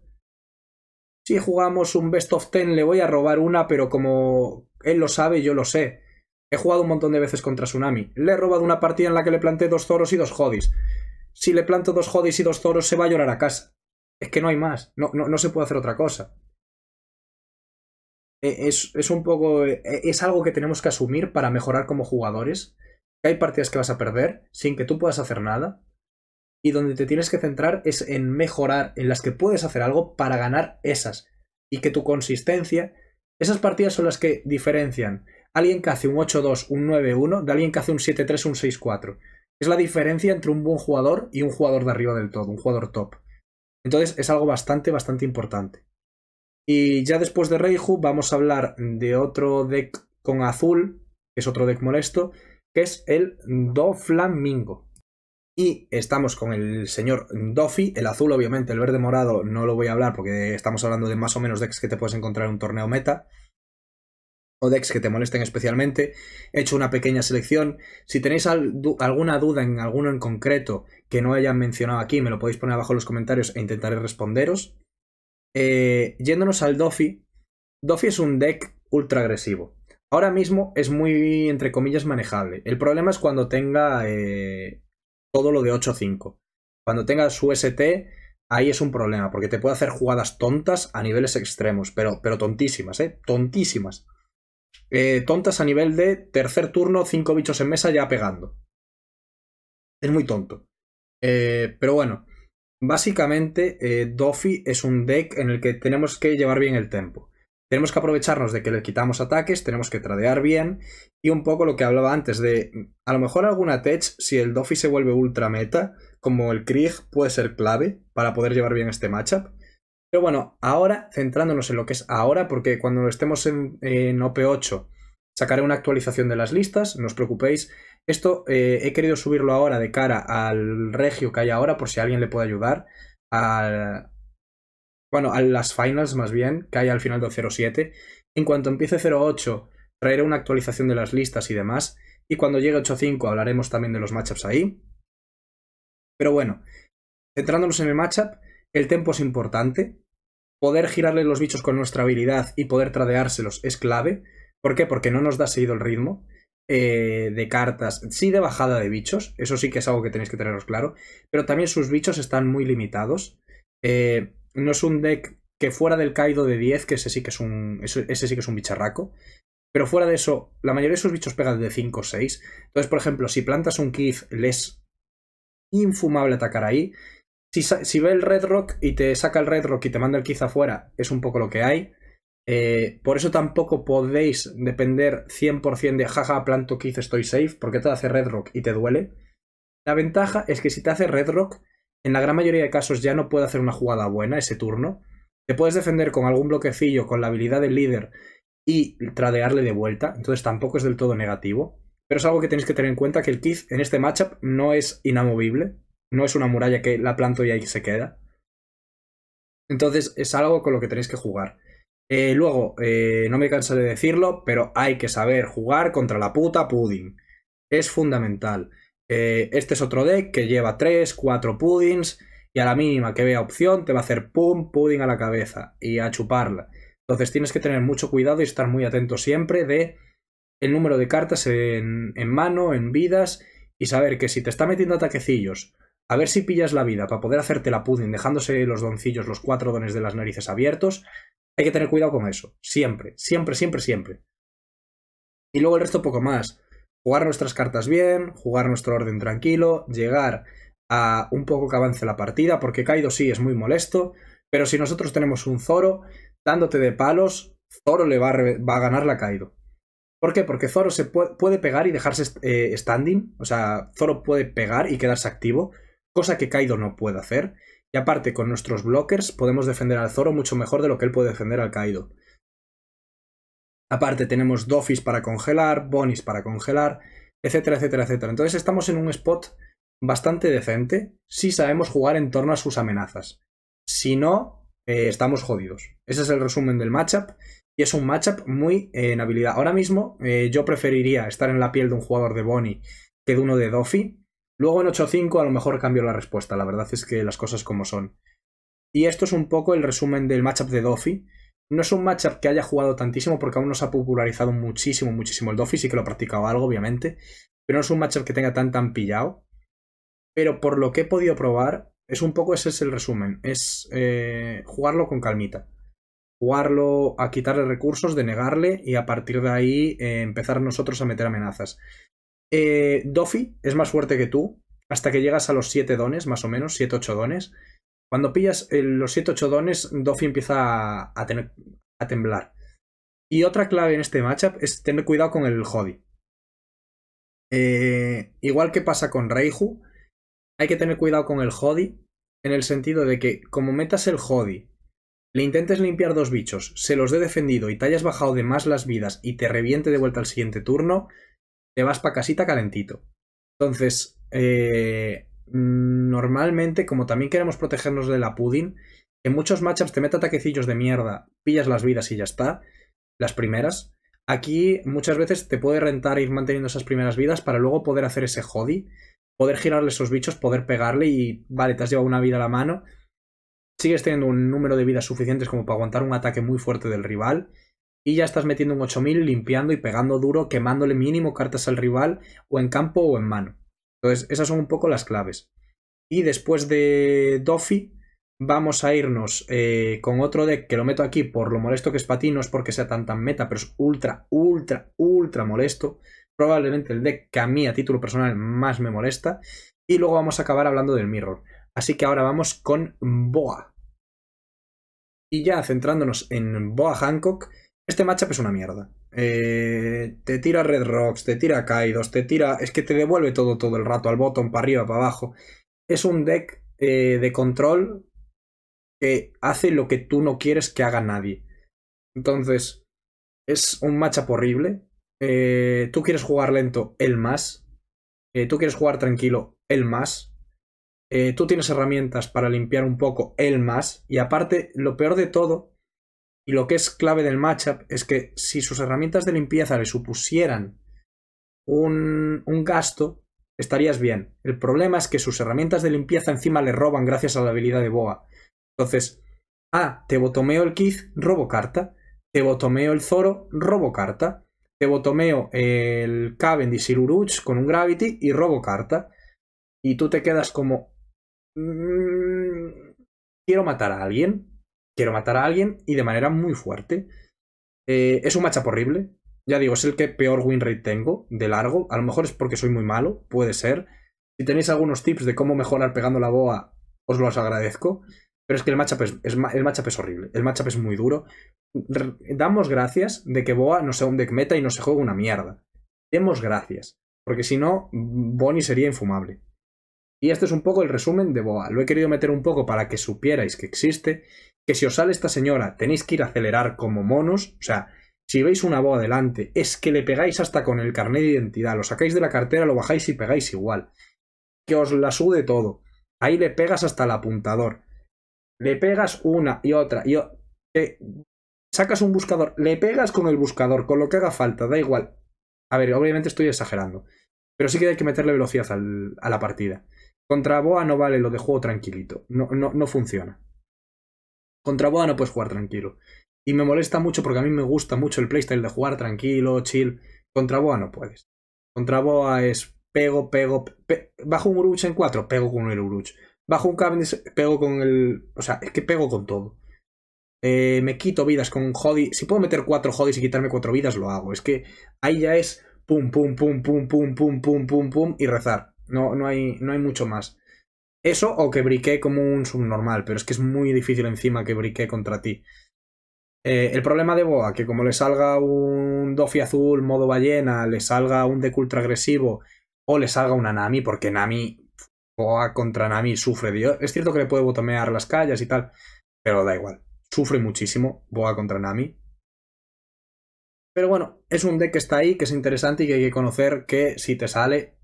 A: Si jugamos un best of ten, le voy a robar una, pero como él lo sabe, yo lo sé. He jugado un montón de veces contra Tsunami. Le he robado una partida en la que le planté dos toros y dos jodis. Si le planto dos jodis y dos toros, se va a llorar a casa. Es que no hay más. No, no, no se puede hacer otra cosa. E-, es, un poco. E, es algo que tenemos que asumir para mejorar como jugadores. Que hay partidas que vas a perder sin que tú puedas hacer nada. Y donde te tienes que centrar es en mejorar, en las que puedes hacer algo para ganar esas. Y que tu consistencia. Esas partidas son las que diferencian a alguien que hace un 8-2, un 9-1, de alguien que hace un 7-3, un 6-4. Es la diferencia entre un buen jugador y un jugador de arriba del todo, un jugador top. Entonces es algo bastante, bastante importante. Y ya después de Reiju vamos a hablar de otro deck con azul, que es otro deck molesto, que es el Doflamingo. Y estamos con el señor Doffy, el azul obviamente, el verde morado no lo voy a hablar porque estamos hablando de más o menos decks que te puedes encontrar en un torneo meta o decks que te molesten especialmente. He hecho una pequeña selección. Si tenéis alguna duda en alguno en concreto que no hayan mencionado aquí, me lo podéis poner abajo en los comentarios e intentaré responderos. Eh, yéndonos al Doffy, Doffy es un deck ultra agresivo. Ahora mismo es muy, entre comillas, manejable. El problema es cuando tenga eh, todo lo de 8-5. Cuando tenga su ST, ahí es un problema, porque te puede hacer jugadas tontas a niveles extremos, pero, pero tontísimas, ¿eh? Tontísimas. Eh, tontas a nivel de tercer turno, cinco bichos en mesa ya pegando. Es muy tonto. pero bueno, Básicamente, eh, es un deck en el que tenemos que llevar bien el tempo. Tenemos que aprovecharnos de que le quitamos ataques, tenemos que tradear bien y un poco lo que hablaba antes de a lo mejor alguna tech, si el Doffy se vuelve ultra meta, como el Krieg, puede ser clave para poder llevar bien este matchup. Pero bueno, ahora centrándonos en lo que es ahora, porque cuando estemos en, en OP8 Sacaré una actualización de las listas, no os preocupéis. Esto eh, he querido subirlo ahora de cara al regio que hay ahora, por si alguien le puede ayudar. Al, bueno, a las finals más bien, que hay al final del 07. En cuanto empiece 08, traeré una actualización de las listas y demás. Y cuando llegue 8.5 hablaremos también de los matchups ahí. Pero bueno, centrándonos en el matchup, el tempo es importante. Poder girarle los bichos con nuestra habilidad y poder tradeárselos es clave. ¿Por qué? Porque no nos da seguido el ritmo eh, de cartas, sí de bajada de bichos, eso sí que es algo que tenéis que teneros claro, pero también sus bichos están muy limitados. Eh, no es un deck que fuera del Kaido de 10, que ese sí que es un, ese sí que es un bicharraco, pero fuera de eso, la mayoría de sus bichos pegan de 5 o 6. Entonces, por ejemplo, si plantas un Kith, le es infumable atacar ahí. Si, ve el Red Rock y te saca el Red Rock y te manda el Kith afuera, es un poco lo que hay. Eh, por eso tampoco podéis depender 100% de jaja, planto Keith, estoy safe, porque te hace Red Rock y te duele. La ventaja es que si te hace Red Rock, en la gran mayoría de casos ya no puede hacer una jugada buena ese turno. Te puedes defender con algún bloquecillo, con la habilidad del líder y tradearle de vuelta, entonces tampoco es del todo negativo. Pero es algo que tenéis que tener en cuenta que el Keith en este matchup no es inamovible, no es una muralla que la planto y ahí se queda. Entonces es algo con lo que tenéis que jugar. Eh, luego, eh, no me canso de decirlo, pero hay que saber jugar contra la puta pudding. Es fundamental. Eh, este es otro deck que lleva 3, 4 puddings y a la mínima que vea opción te va a hacer pum, pudding a la cabeza y a chuparla. Entonces tienes que tener mucho cuidado y estar muy atento siempre de el número de cartas en, mano, en vidas y saber que si te está metiendo ataquecillos, a ver si pillas la vida para poder hacerte la pudding dejándose los doncillos, los cuatro dones de las narices abiertos, hay que tener cuidado con eso. Siempre, siempre, siempre, siempre. Y luego el resto poco más. Jugar nuestras cartas bien, jugar nuestro orden tranquilo, llegar a un poco que avance la partida, porque Kaido sí es muy molesto, pero si nosotros tenemos un Zoro dándote de palos, Zoro le va a, ganar la Kaido. ¿Por qué? Porque Zoro se puede, pegar y dejarse eh, standing, o sea, Zoro puede pegar y quedarse activo, cosa que Kaido no puede hacer. Y aparte, con nuestros blockers podemos defender al Zoro mucho mejor de lo que él puede defender al Kaido. Aparte, tenemos Dofis para congelar, Bonis para congelar, etcétera, etcétera, etcétera. Entonces estamos en un spot bastante decente si sabemos jugar en torno a sus amenazas. Si no, eh, estamos jodidos. Ese es el resumen del matchup. Y es un matchup muy eh, en habilidad. Ahora mismo eh, yo preferiría estar en la piel de un jugador de Bonnie que de uno de Doffy. Luego en 8.5 a lo mejor cambio la respuesta, la verdad es que las cosas como son. Y esto es un poco el resumen del matchup de Doffy. No es un matchup que haya jugado tantísimo porque aún no se ha popularizado muchísimo, muchísimo el Doffy, sí que lo ha practicado algo, obviamente, pero no es un matchup que tenga tan tan pillado. Pero por lo que he podido probar, es un poco ese es el resumen, es eh, jugarlo con calmita. Jugarlo a quitarle recursos, denegarle y a partir de ahí eh, empezar nosotros a meter amenazas. Eh, Doffy es más fuerte que tú hasta que llegas a los 7 dones, más o menos, 7-8 dones. Cuando pillas eh, los 7-8 dones, Doffy empieza a, temblar. Y otra clave en este matchup es tener cuidado con el Hody. Eh, igual que pasa con Reiju, hay que tener cuidado con el Hody en el sentido de que como metas el Hody, le intentes limpiar dos bichos, se los dé defendido y te hayas bajado de más las vidas y te reviente de vuelta al siguiente turno, te vas para casita calentito. Entonces, eh, normalmente, como también queremos protegernos de la pudding, en muchos matchups te mete ataquecillos de mierda, pillas las vidas y ya está, las primeras. Aquí muchas veces te puede rentar ir manteniendo esas primeras vidas para luego poder hacer ese jodi, poder girarle esos bichos, poder pegarle y vale, te has llevado una vida a la mano, sigues teniendo un número de vidas suficientes como para aguantar un ataque muy fuerte del rival y ya estás metiendo un 8000 limpiando y pegando duro, quemándole mínimo cartas al rival o en campo o en mano. Entonces, esas son un poco las claves. Y después de Doffy, vamos a irnos eh, con otro deck que lo meto aquí por lo molesto que es para ti, no es porque sea tan tan meta, pero es ultra, ultra, ultra molesto. Probablemente el deck que a mí a título personal más me molesta. Y luego vamos a acabar hablando del Mirror. Así que ahora vamos con Boa. Y ya centrándonos en Boa Hancock, este matchup es una mierda. Eh, te tira Red Rocks, te tira Kaidos, te tira... Es que te devuelve todo todo el rato, al botón, para arriba, para abajo. Es un deck eh, de control que hace lo que tú no quieres que haga nadie. Entonces, es un matchup horrible. Eh, tú quieres jugar lento, el más. tú quieres jugar tranquilo, el más. tú tienes herramientas para limpiar un poco, el más. Y aparte, lo peor de todo y lo que es clave del matchup es que si sus herramientas de limpieza le supusieran un, un gasto, estarías bien. El problema es que sus herramientas de limpieza encima le roban gracias a la habilidad de Boa. Entonces, ah, te botomeo el Keith, robo carta. Te botomeo el Zoro, robo carta. Te botomeo el Cavendish y Siruruch con un Gravity y robo carta. Y tú te quedas como... Mm, quiero matar a alguien quiero matar a alguien y de manera muy fuerte. Eh, es un matchup horrible. Ya digo, es el que peor win rate tengo de largo. A lo mejor es porque soy muy malo, puede ser. Si tenéis algunos tips de cómo mejorar pegando la boa, os los agradezco. Pero es que el matchup es, es horrible. El matchup es muy duro. damos gracias de que Boa no sea un deck meta y no se juegue una mierda. Demos gracias. Porque si no, Bonnie sería infumable. Y este es un poco el resumen de Boa. Lo he querido meter un poco para que supierais que existe, que si os sale esta señora tenéis que ir a acelerar como monos, o sea, si veis una boa delante, es que le pegáis hasta con el carnet de identidad, lo sacáis de la cartera, lo bajáis y pegáis igual. Que os la sude todo. Ahí le pegas hasta el apuntador. Le pegas una y otra y sacas un buscador, le pegas con el buscador, con lo que haga falta, da igual. A ver, obviamente estoy exagerando, pero sí que hay que meterle velocidad a la partida. Contra Boa no vale lo de juego tranquilito. No, no, no funciona. Contra Boa no puedes jugar tranquilo. Y me molesta mucho porque a mí me gusta mucho el playstyle de jugar tranquilo, chill. Contra Boa no puedes. Contra Boa es pego, pego, bajo un Uruch en 4, pego con el Uruch. Bajo un Cavendish, pego con el... O sea, es que pego con todo. Eh, me quito vidas con Jodi. Si puedo meter 4 Jodis y quitarme 4 vidas, lo hago. Es que ahí ya es pum, pum, pum, pum, pum, pum, pum, pum, pum y rezar. No, no, hay, no hay mucho más. Eso o que briqué como un subnormal, pero es que es muy difícil encima que briqué contra ti. Eh, el problema de Boa, que como le salga un Dofi azul modo ballena, le salga un Deck ultra agresivo o le salga una Nami, porque Nami, Boa contra Nami sufre. dios Es cierto que le puede botomear las calles y tal, pero da igual. Sufre muchísimo Boa contra Nami. Pero bueno, es un deck que está ahí, que es interesante y que hay que conocer que si te sale,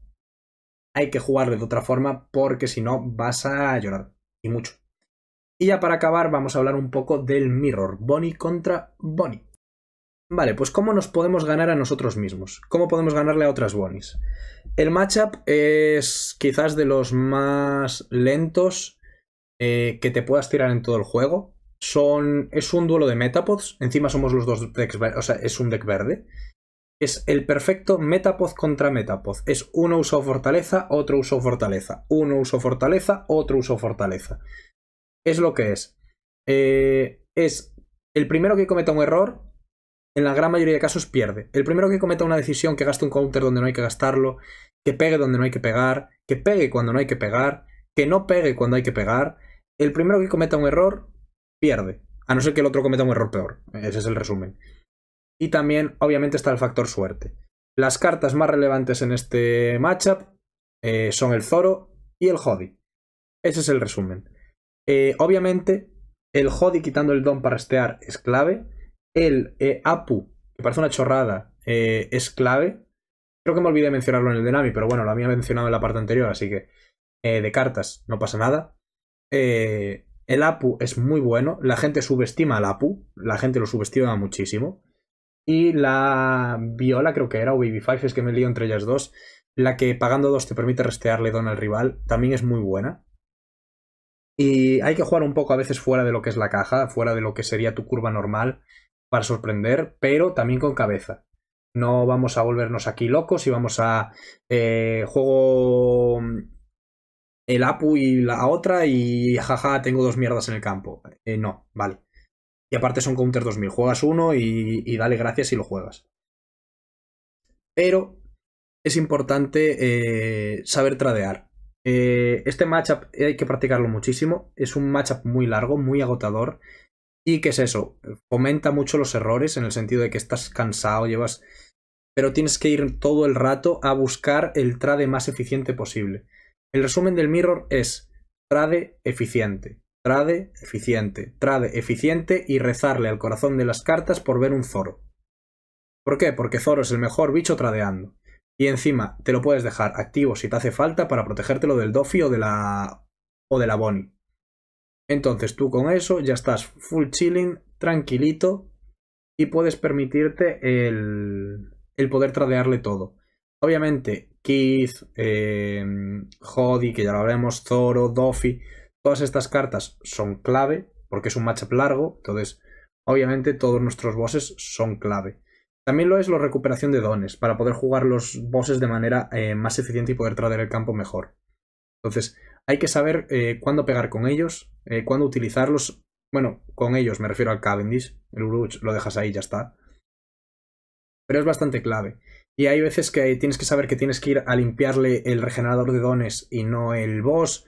A: hay que jugar de otra forma porque si no vas a llorar. Y mucho. Y ya para acabar vamos a hablar un poco del mirror. Bonnie contra Bonnie. Vale, pues ¿cómo nos podemos ganar a nosotros mismos? ¿Cómo podemos ganarle a otras Bonnies? El matchup es quizás de los más lentos eh, que te puedas tirar en todo el juego. Son, es un duelo de metapods. Encima somos los dos decks O sea, es un deck verde. Es el perfecto metapod contra metapod. Es uno uso fortaleza, otro uso fortaleza. Uno uso fortaleza, otro uso fortaleza. Es lo que es. Eh, es el primero que cometa un error, en la gran mayoría de casos pierde. El primero que cometa una decisión, que gaste un counter donde no hay que gastarlo, que pegue donde no hay que pegar, que pegue cuando no hay que pegar, que no pegue cuando hay que pegar, el primero que cometa un error pierde. A no ser que el otro cometa un error peor. Ese es el resumen. Y también, obviamente, está el factor suerte. Las cartas más relevantes en este matchup eh, son el Zoro y el Hody Ese es el resumen. Eh, obviamente, el Hodi quitando el don para estear es clave. El eh, Apu, que parece una chorrada, es clave. Creo que me olvidé mencionarlo en el Denami, pero bueno, lo había mencionado en la parte anterior, así que de cartas no pasa nada. el Apu es muy bueno. La gente subestima al Apu. La gente lo subestima muchísimo y la Viola, creo que era, o Baby Five, es que me lío entre ellas dos. La que pagando dos te permite restearle don al rival, también es muy buena. Y hay que jugar un poco a veces fuera de lo que es la caja, fuera de lo que sería tu curva normal para sorprender, pero también con cabeza. No vamos a volvernos aquí locos y vamos a eh, juego el Apu y la otra y jaja, tengo dos mierdas en el campo. Eh, no, vale. Y aparte son Counter 2000. Juegas uno y, dale gracias si lo juegas. Pero es importante eh, saber tradear. Eh, este matchup hay que practicarlo muchísimo. Es un matchup muy largo, muy agotador. ¿Y qué es eso? Fomenta mucho los errores en el sentido de que estás cansado, llevas. Pero tienes que ir todo el rato a buscar el trade más eficiente posible. El resumen del mirror es trade eficiente. Trade eficiente, trade eficiente y rezarle al corazón de las cartas por ver un Zoro. ¿Por qué? Porque Zoro es el mejor bicho tradeando. Y encima te lo puedes dejar activo si te hace falta para protegértelo del Dofi o de la. o de la Bonnie. Entonces tú con eso ya estás full chilling, tranquilito y puedes permitirte el, el poder tradearle todo. Obviamente, Keith, eh, que ya lo veremos, Zoro, Doffy, Todas estas cartas son clave, porque es un matchup largo, entonces obviamente todos nuestros bosses son clave. También lo es la recuperación de dones, para poder jugar los bosses de manera eh, más eficiente y poder traer el campo mejor. Entonces, hay que saber eh, cuándo pegar con ellos, eh, cuándo utilizarlos. Bueno, con ellos me refiero al Cavendish, el Uruch lo dejas ahí ya está. Pero es bastante clave. Y hay veces que tienes que saber que tienes que ir a limpiarle el regenerador de dones y no el boss.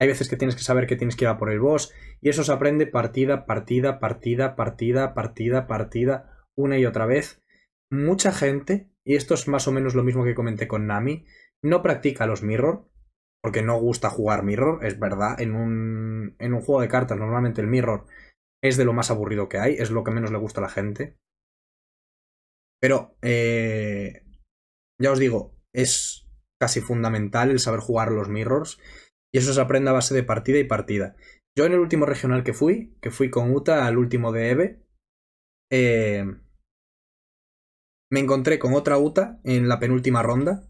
A: Hay veces que tienes que saber que tienes que ir a por el boss y eso se aprende partida, partida, partida, partida, partida, partida, una y otra vez. Mucha gente, y esto es más o menos lo mismo que comenté con Nami, no practica los mirror, porque no gusta jugar mirror, es verdad, en un, en un juego de cartas normalmente el mirror es de lo más aburrido que hay, es lo que menos le gusta a la gente. Pero, eh, ya os digo, es casi fundamental el saber jugar los mirrors y eso se aprende a base de partida y partida. Yo en el último regional que fui, que fui con Uta al último de EVE, eh, me encontré con otra Uta en la penúltima ronda.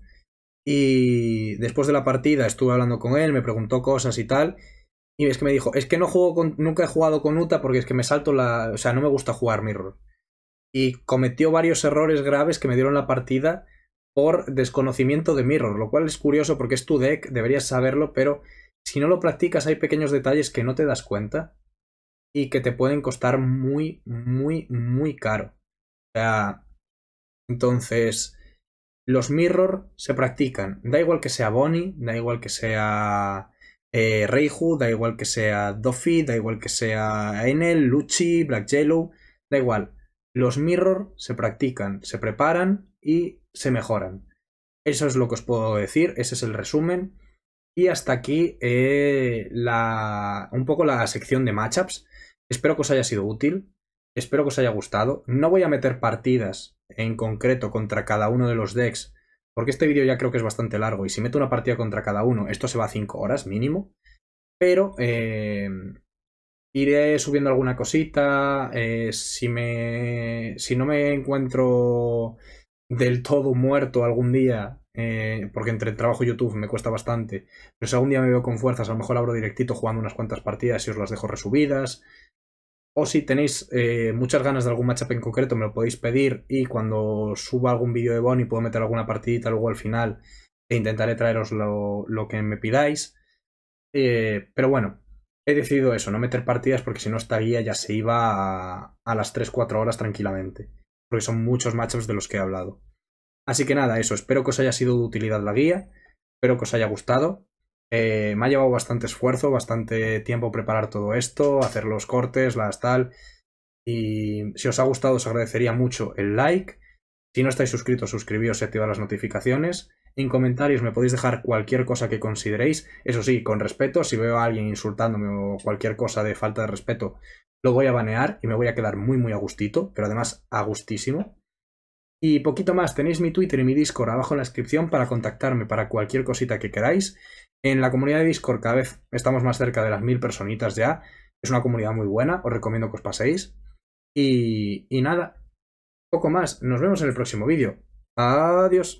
A: Y después de la partida estuve hablando con él, me preguntó cosas y tal. Y es que me dijo, es que no juego nunca he jugado con Uta porque es que me salto la... O sea, no me gusta jugar Mirror. Y cometió varios errores graves que me dieron la partida por desconocimiento de Mirror, lo cual es curioso porque es tu deck, deberías saberlo, pero si no lo practicas hay pequeños detalles que no te das cuenta y que te pueden costar muy, muy, muy caro. O sea, entonces, los Mirror se practican, da igual que sea Bonnie, da igual que sea eh, da igual que sea Doffy, da igual que sea Enel, Luchi, Black Yellow, da igual. Los mirror se practican, se preparan y se mejoran. Eso es lo que os puedo decir, ese es el resumen. Y hasta aquí eh, la, un poco la sección de matchups. Espero que os haya sido útil, espero que os haya gustado. No voy a meter partidas en concreto contra cada uno de los decks, porque este vídeo ya creo que es bastante largo y si meto una partida contra cada uno, esto se va a 5 horas mínimo. Pero eh, iré subiendo alguna cosita. Eh, si, me, si no me encuentro del todo muerto algún día, eh, porque entre trabajo y YouTube me cuesta bastante, pero si algún día me veo con fuerzas, a lo mejor abro directito jugando unas cuantas partidas y os las dejo resubidas. O si tenéis eh, muchas ganas de algún matchup en concreto, me lo podéis pedir y cuando suba algún vídeo de Bonnie puedo meter alguna partidita luego al final e intentaré traeros lo, lo que me pidáis. pero bueno, he decidido eso, no meter partidas porque si no esta guía ya se iba a, las 3-4 horas tranquilamente. Porque son muchos machos de los que he hablado. Así que nada, eso. Espero que os haya sido de utilidad la guía. Espero que os haya gustado. Eh, me ha llevado bastante esfuerzo, bastante tiempo preparar todo esto, hacer los cortes, las tal. Y si os ha gustado, os agradecería mucho el like. Si no estáis suscritos, suscribíos y activad las notificaciones en comentarios, me podéis dejar cualquier cosa que consideréis. Eso sí, con respeto, si veo a alguien insultándome o cualquier cosa de falta de respeto, lo voy a banear y me voy a quedar muy muy a gustito, pero además a gustísimo. Y poquito más, tenéis mi Twitter y mi Discord abajo en la descripción para contactarme para cualquier cosita que queráis. En la comunidad de Discord cada vez estamos más cerca de las mil personitas ya. Es una comunidad muy buena, os recomiendo que os paséis. Y, y nada, poco más, nos vemos en el próximo vídeo. Adiós.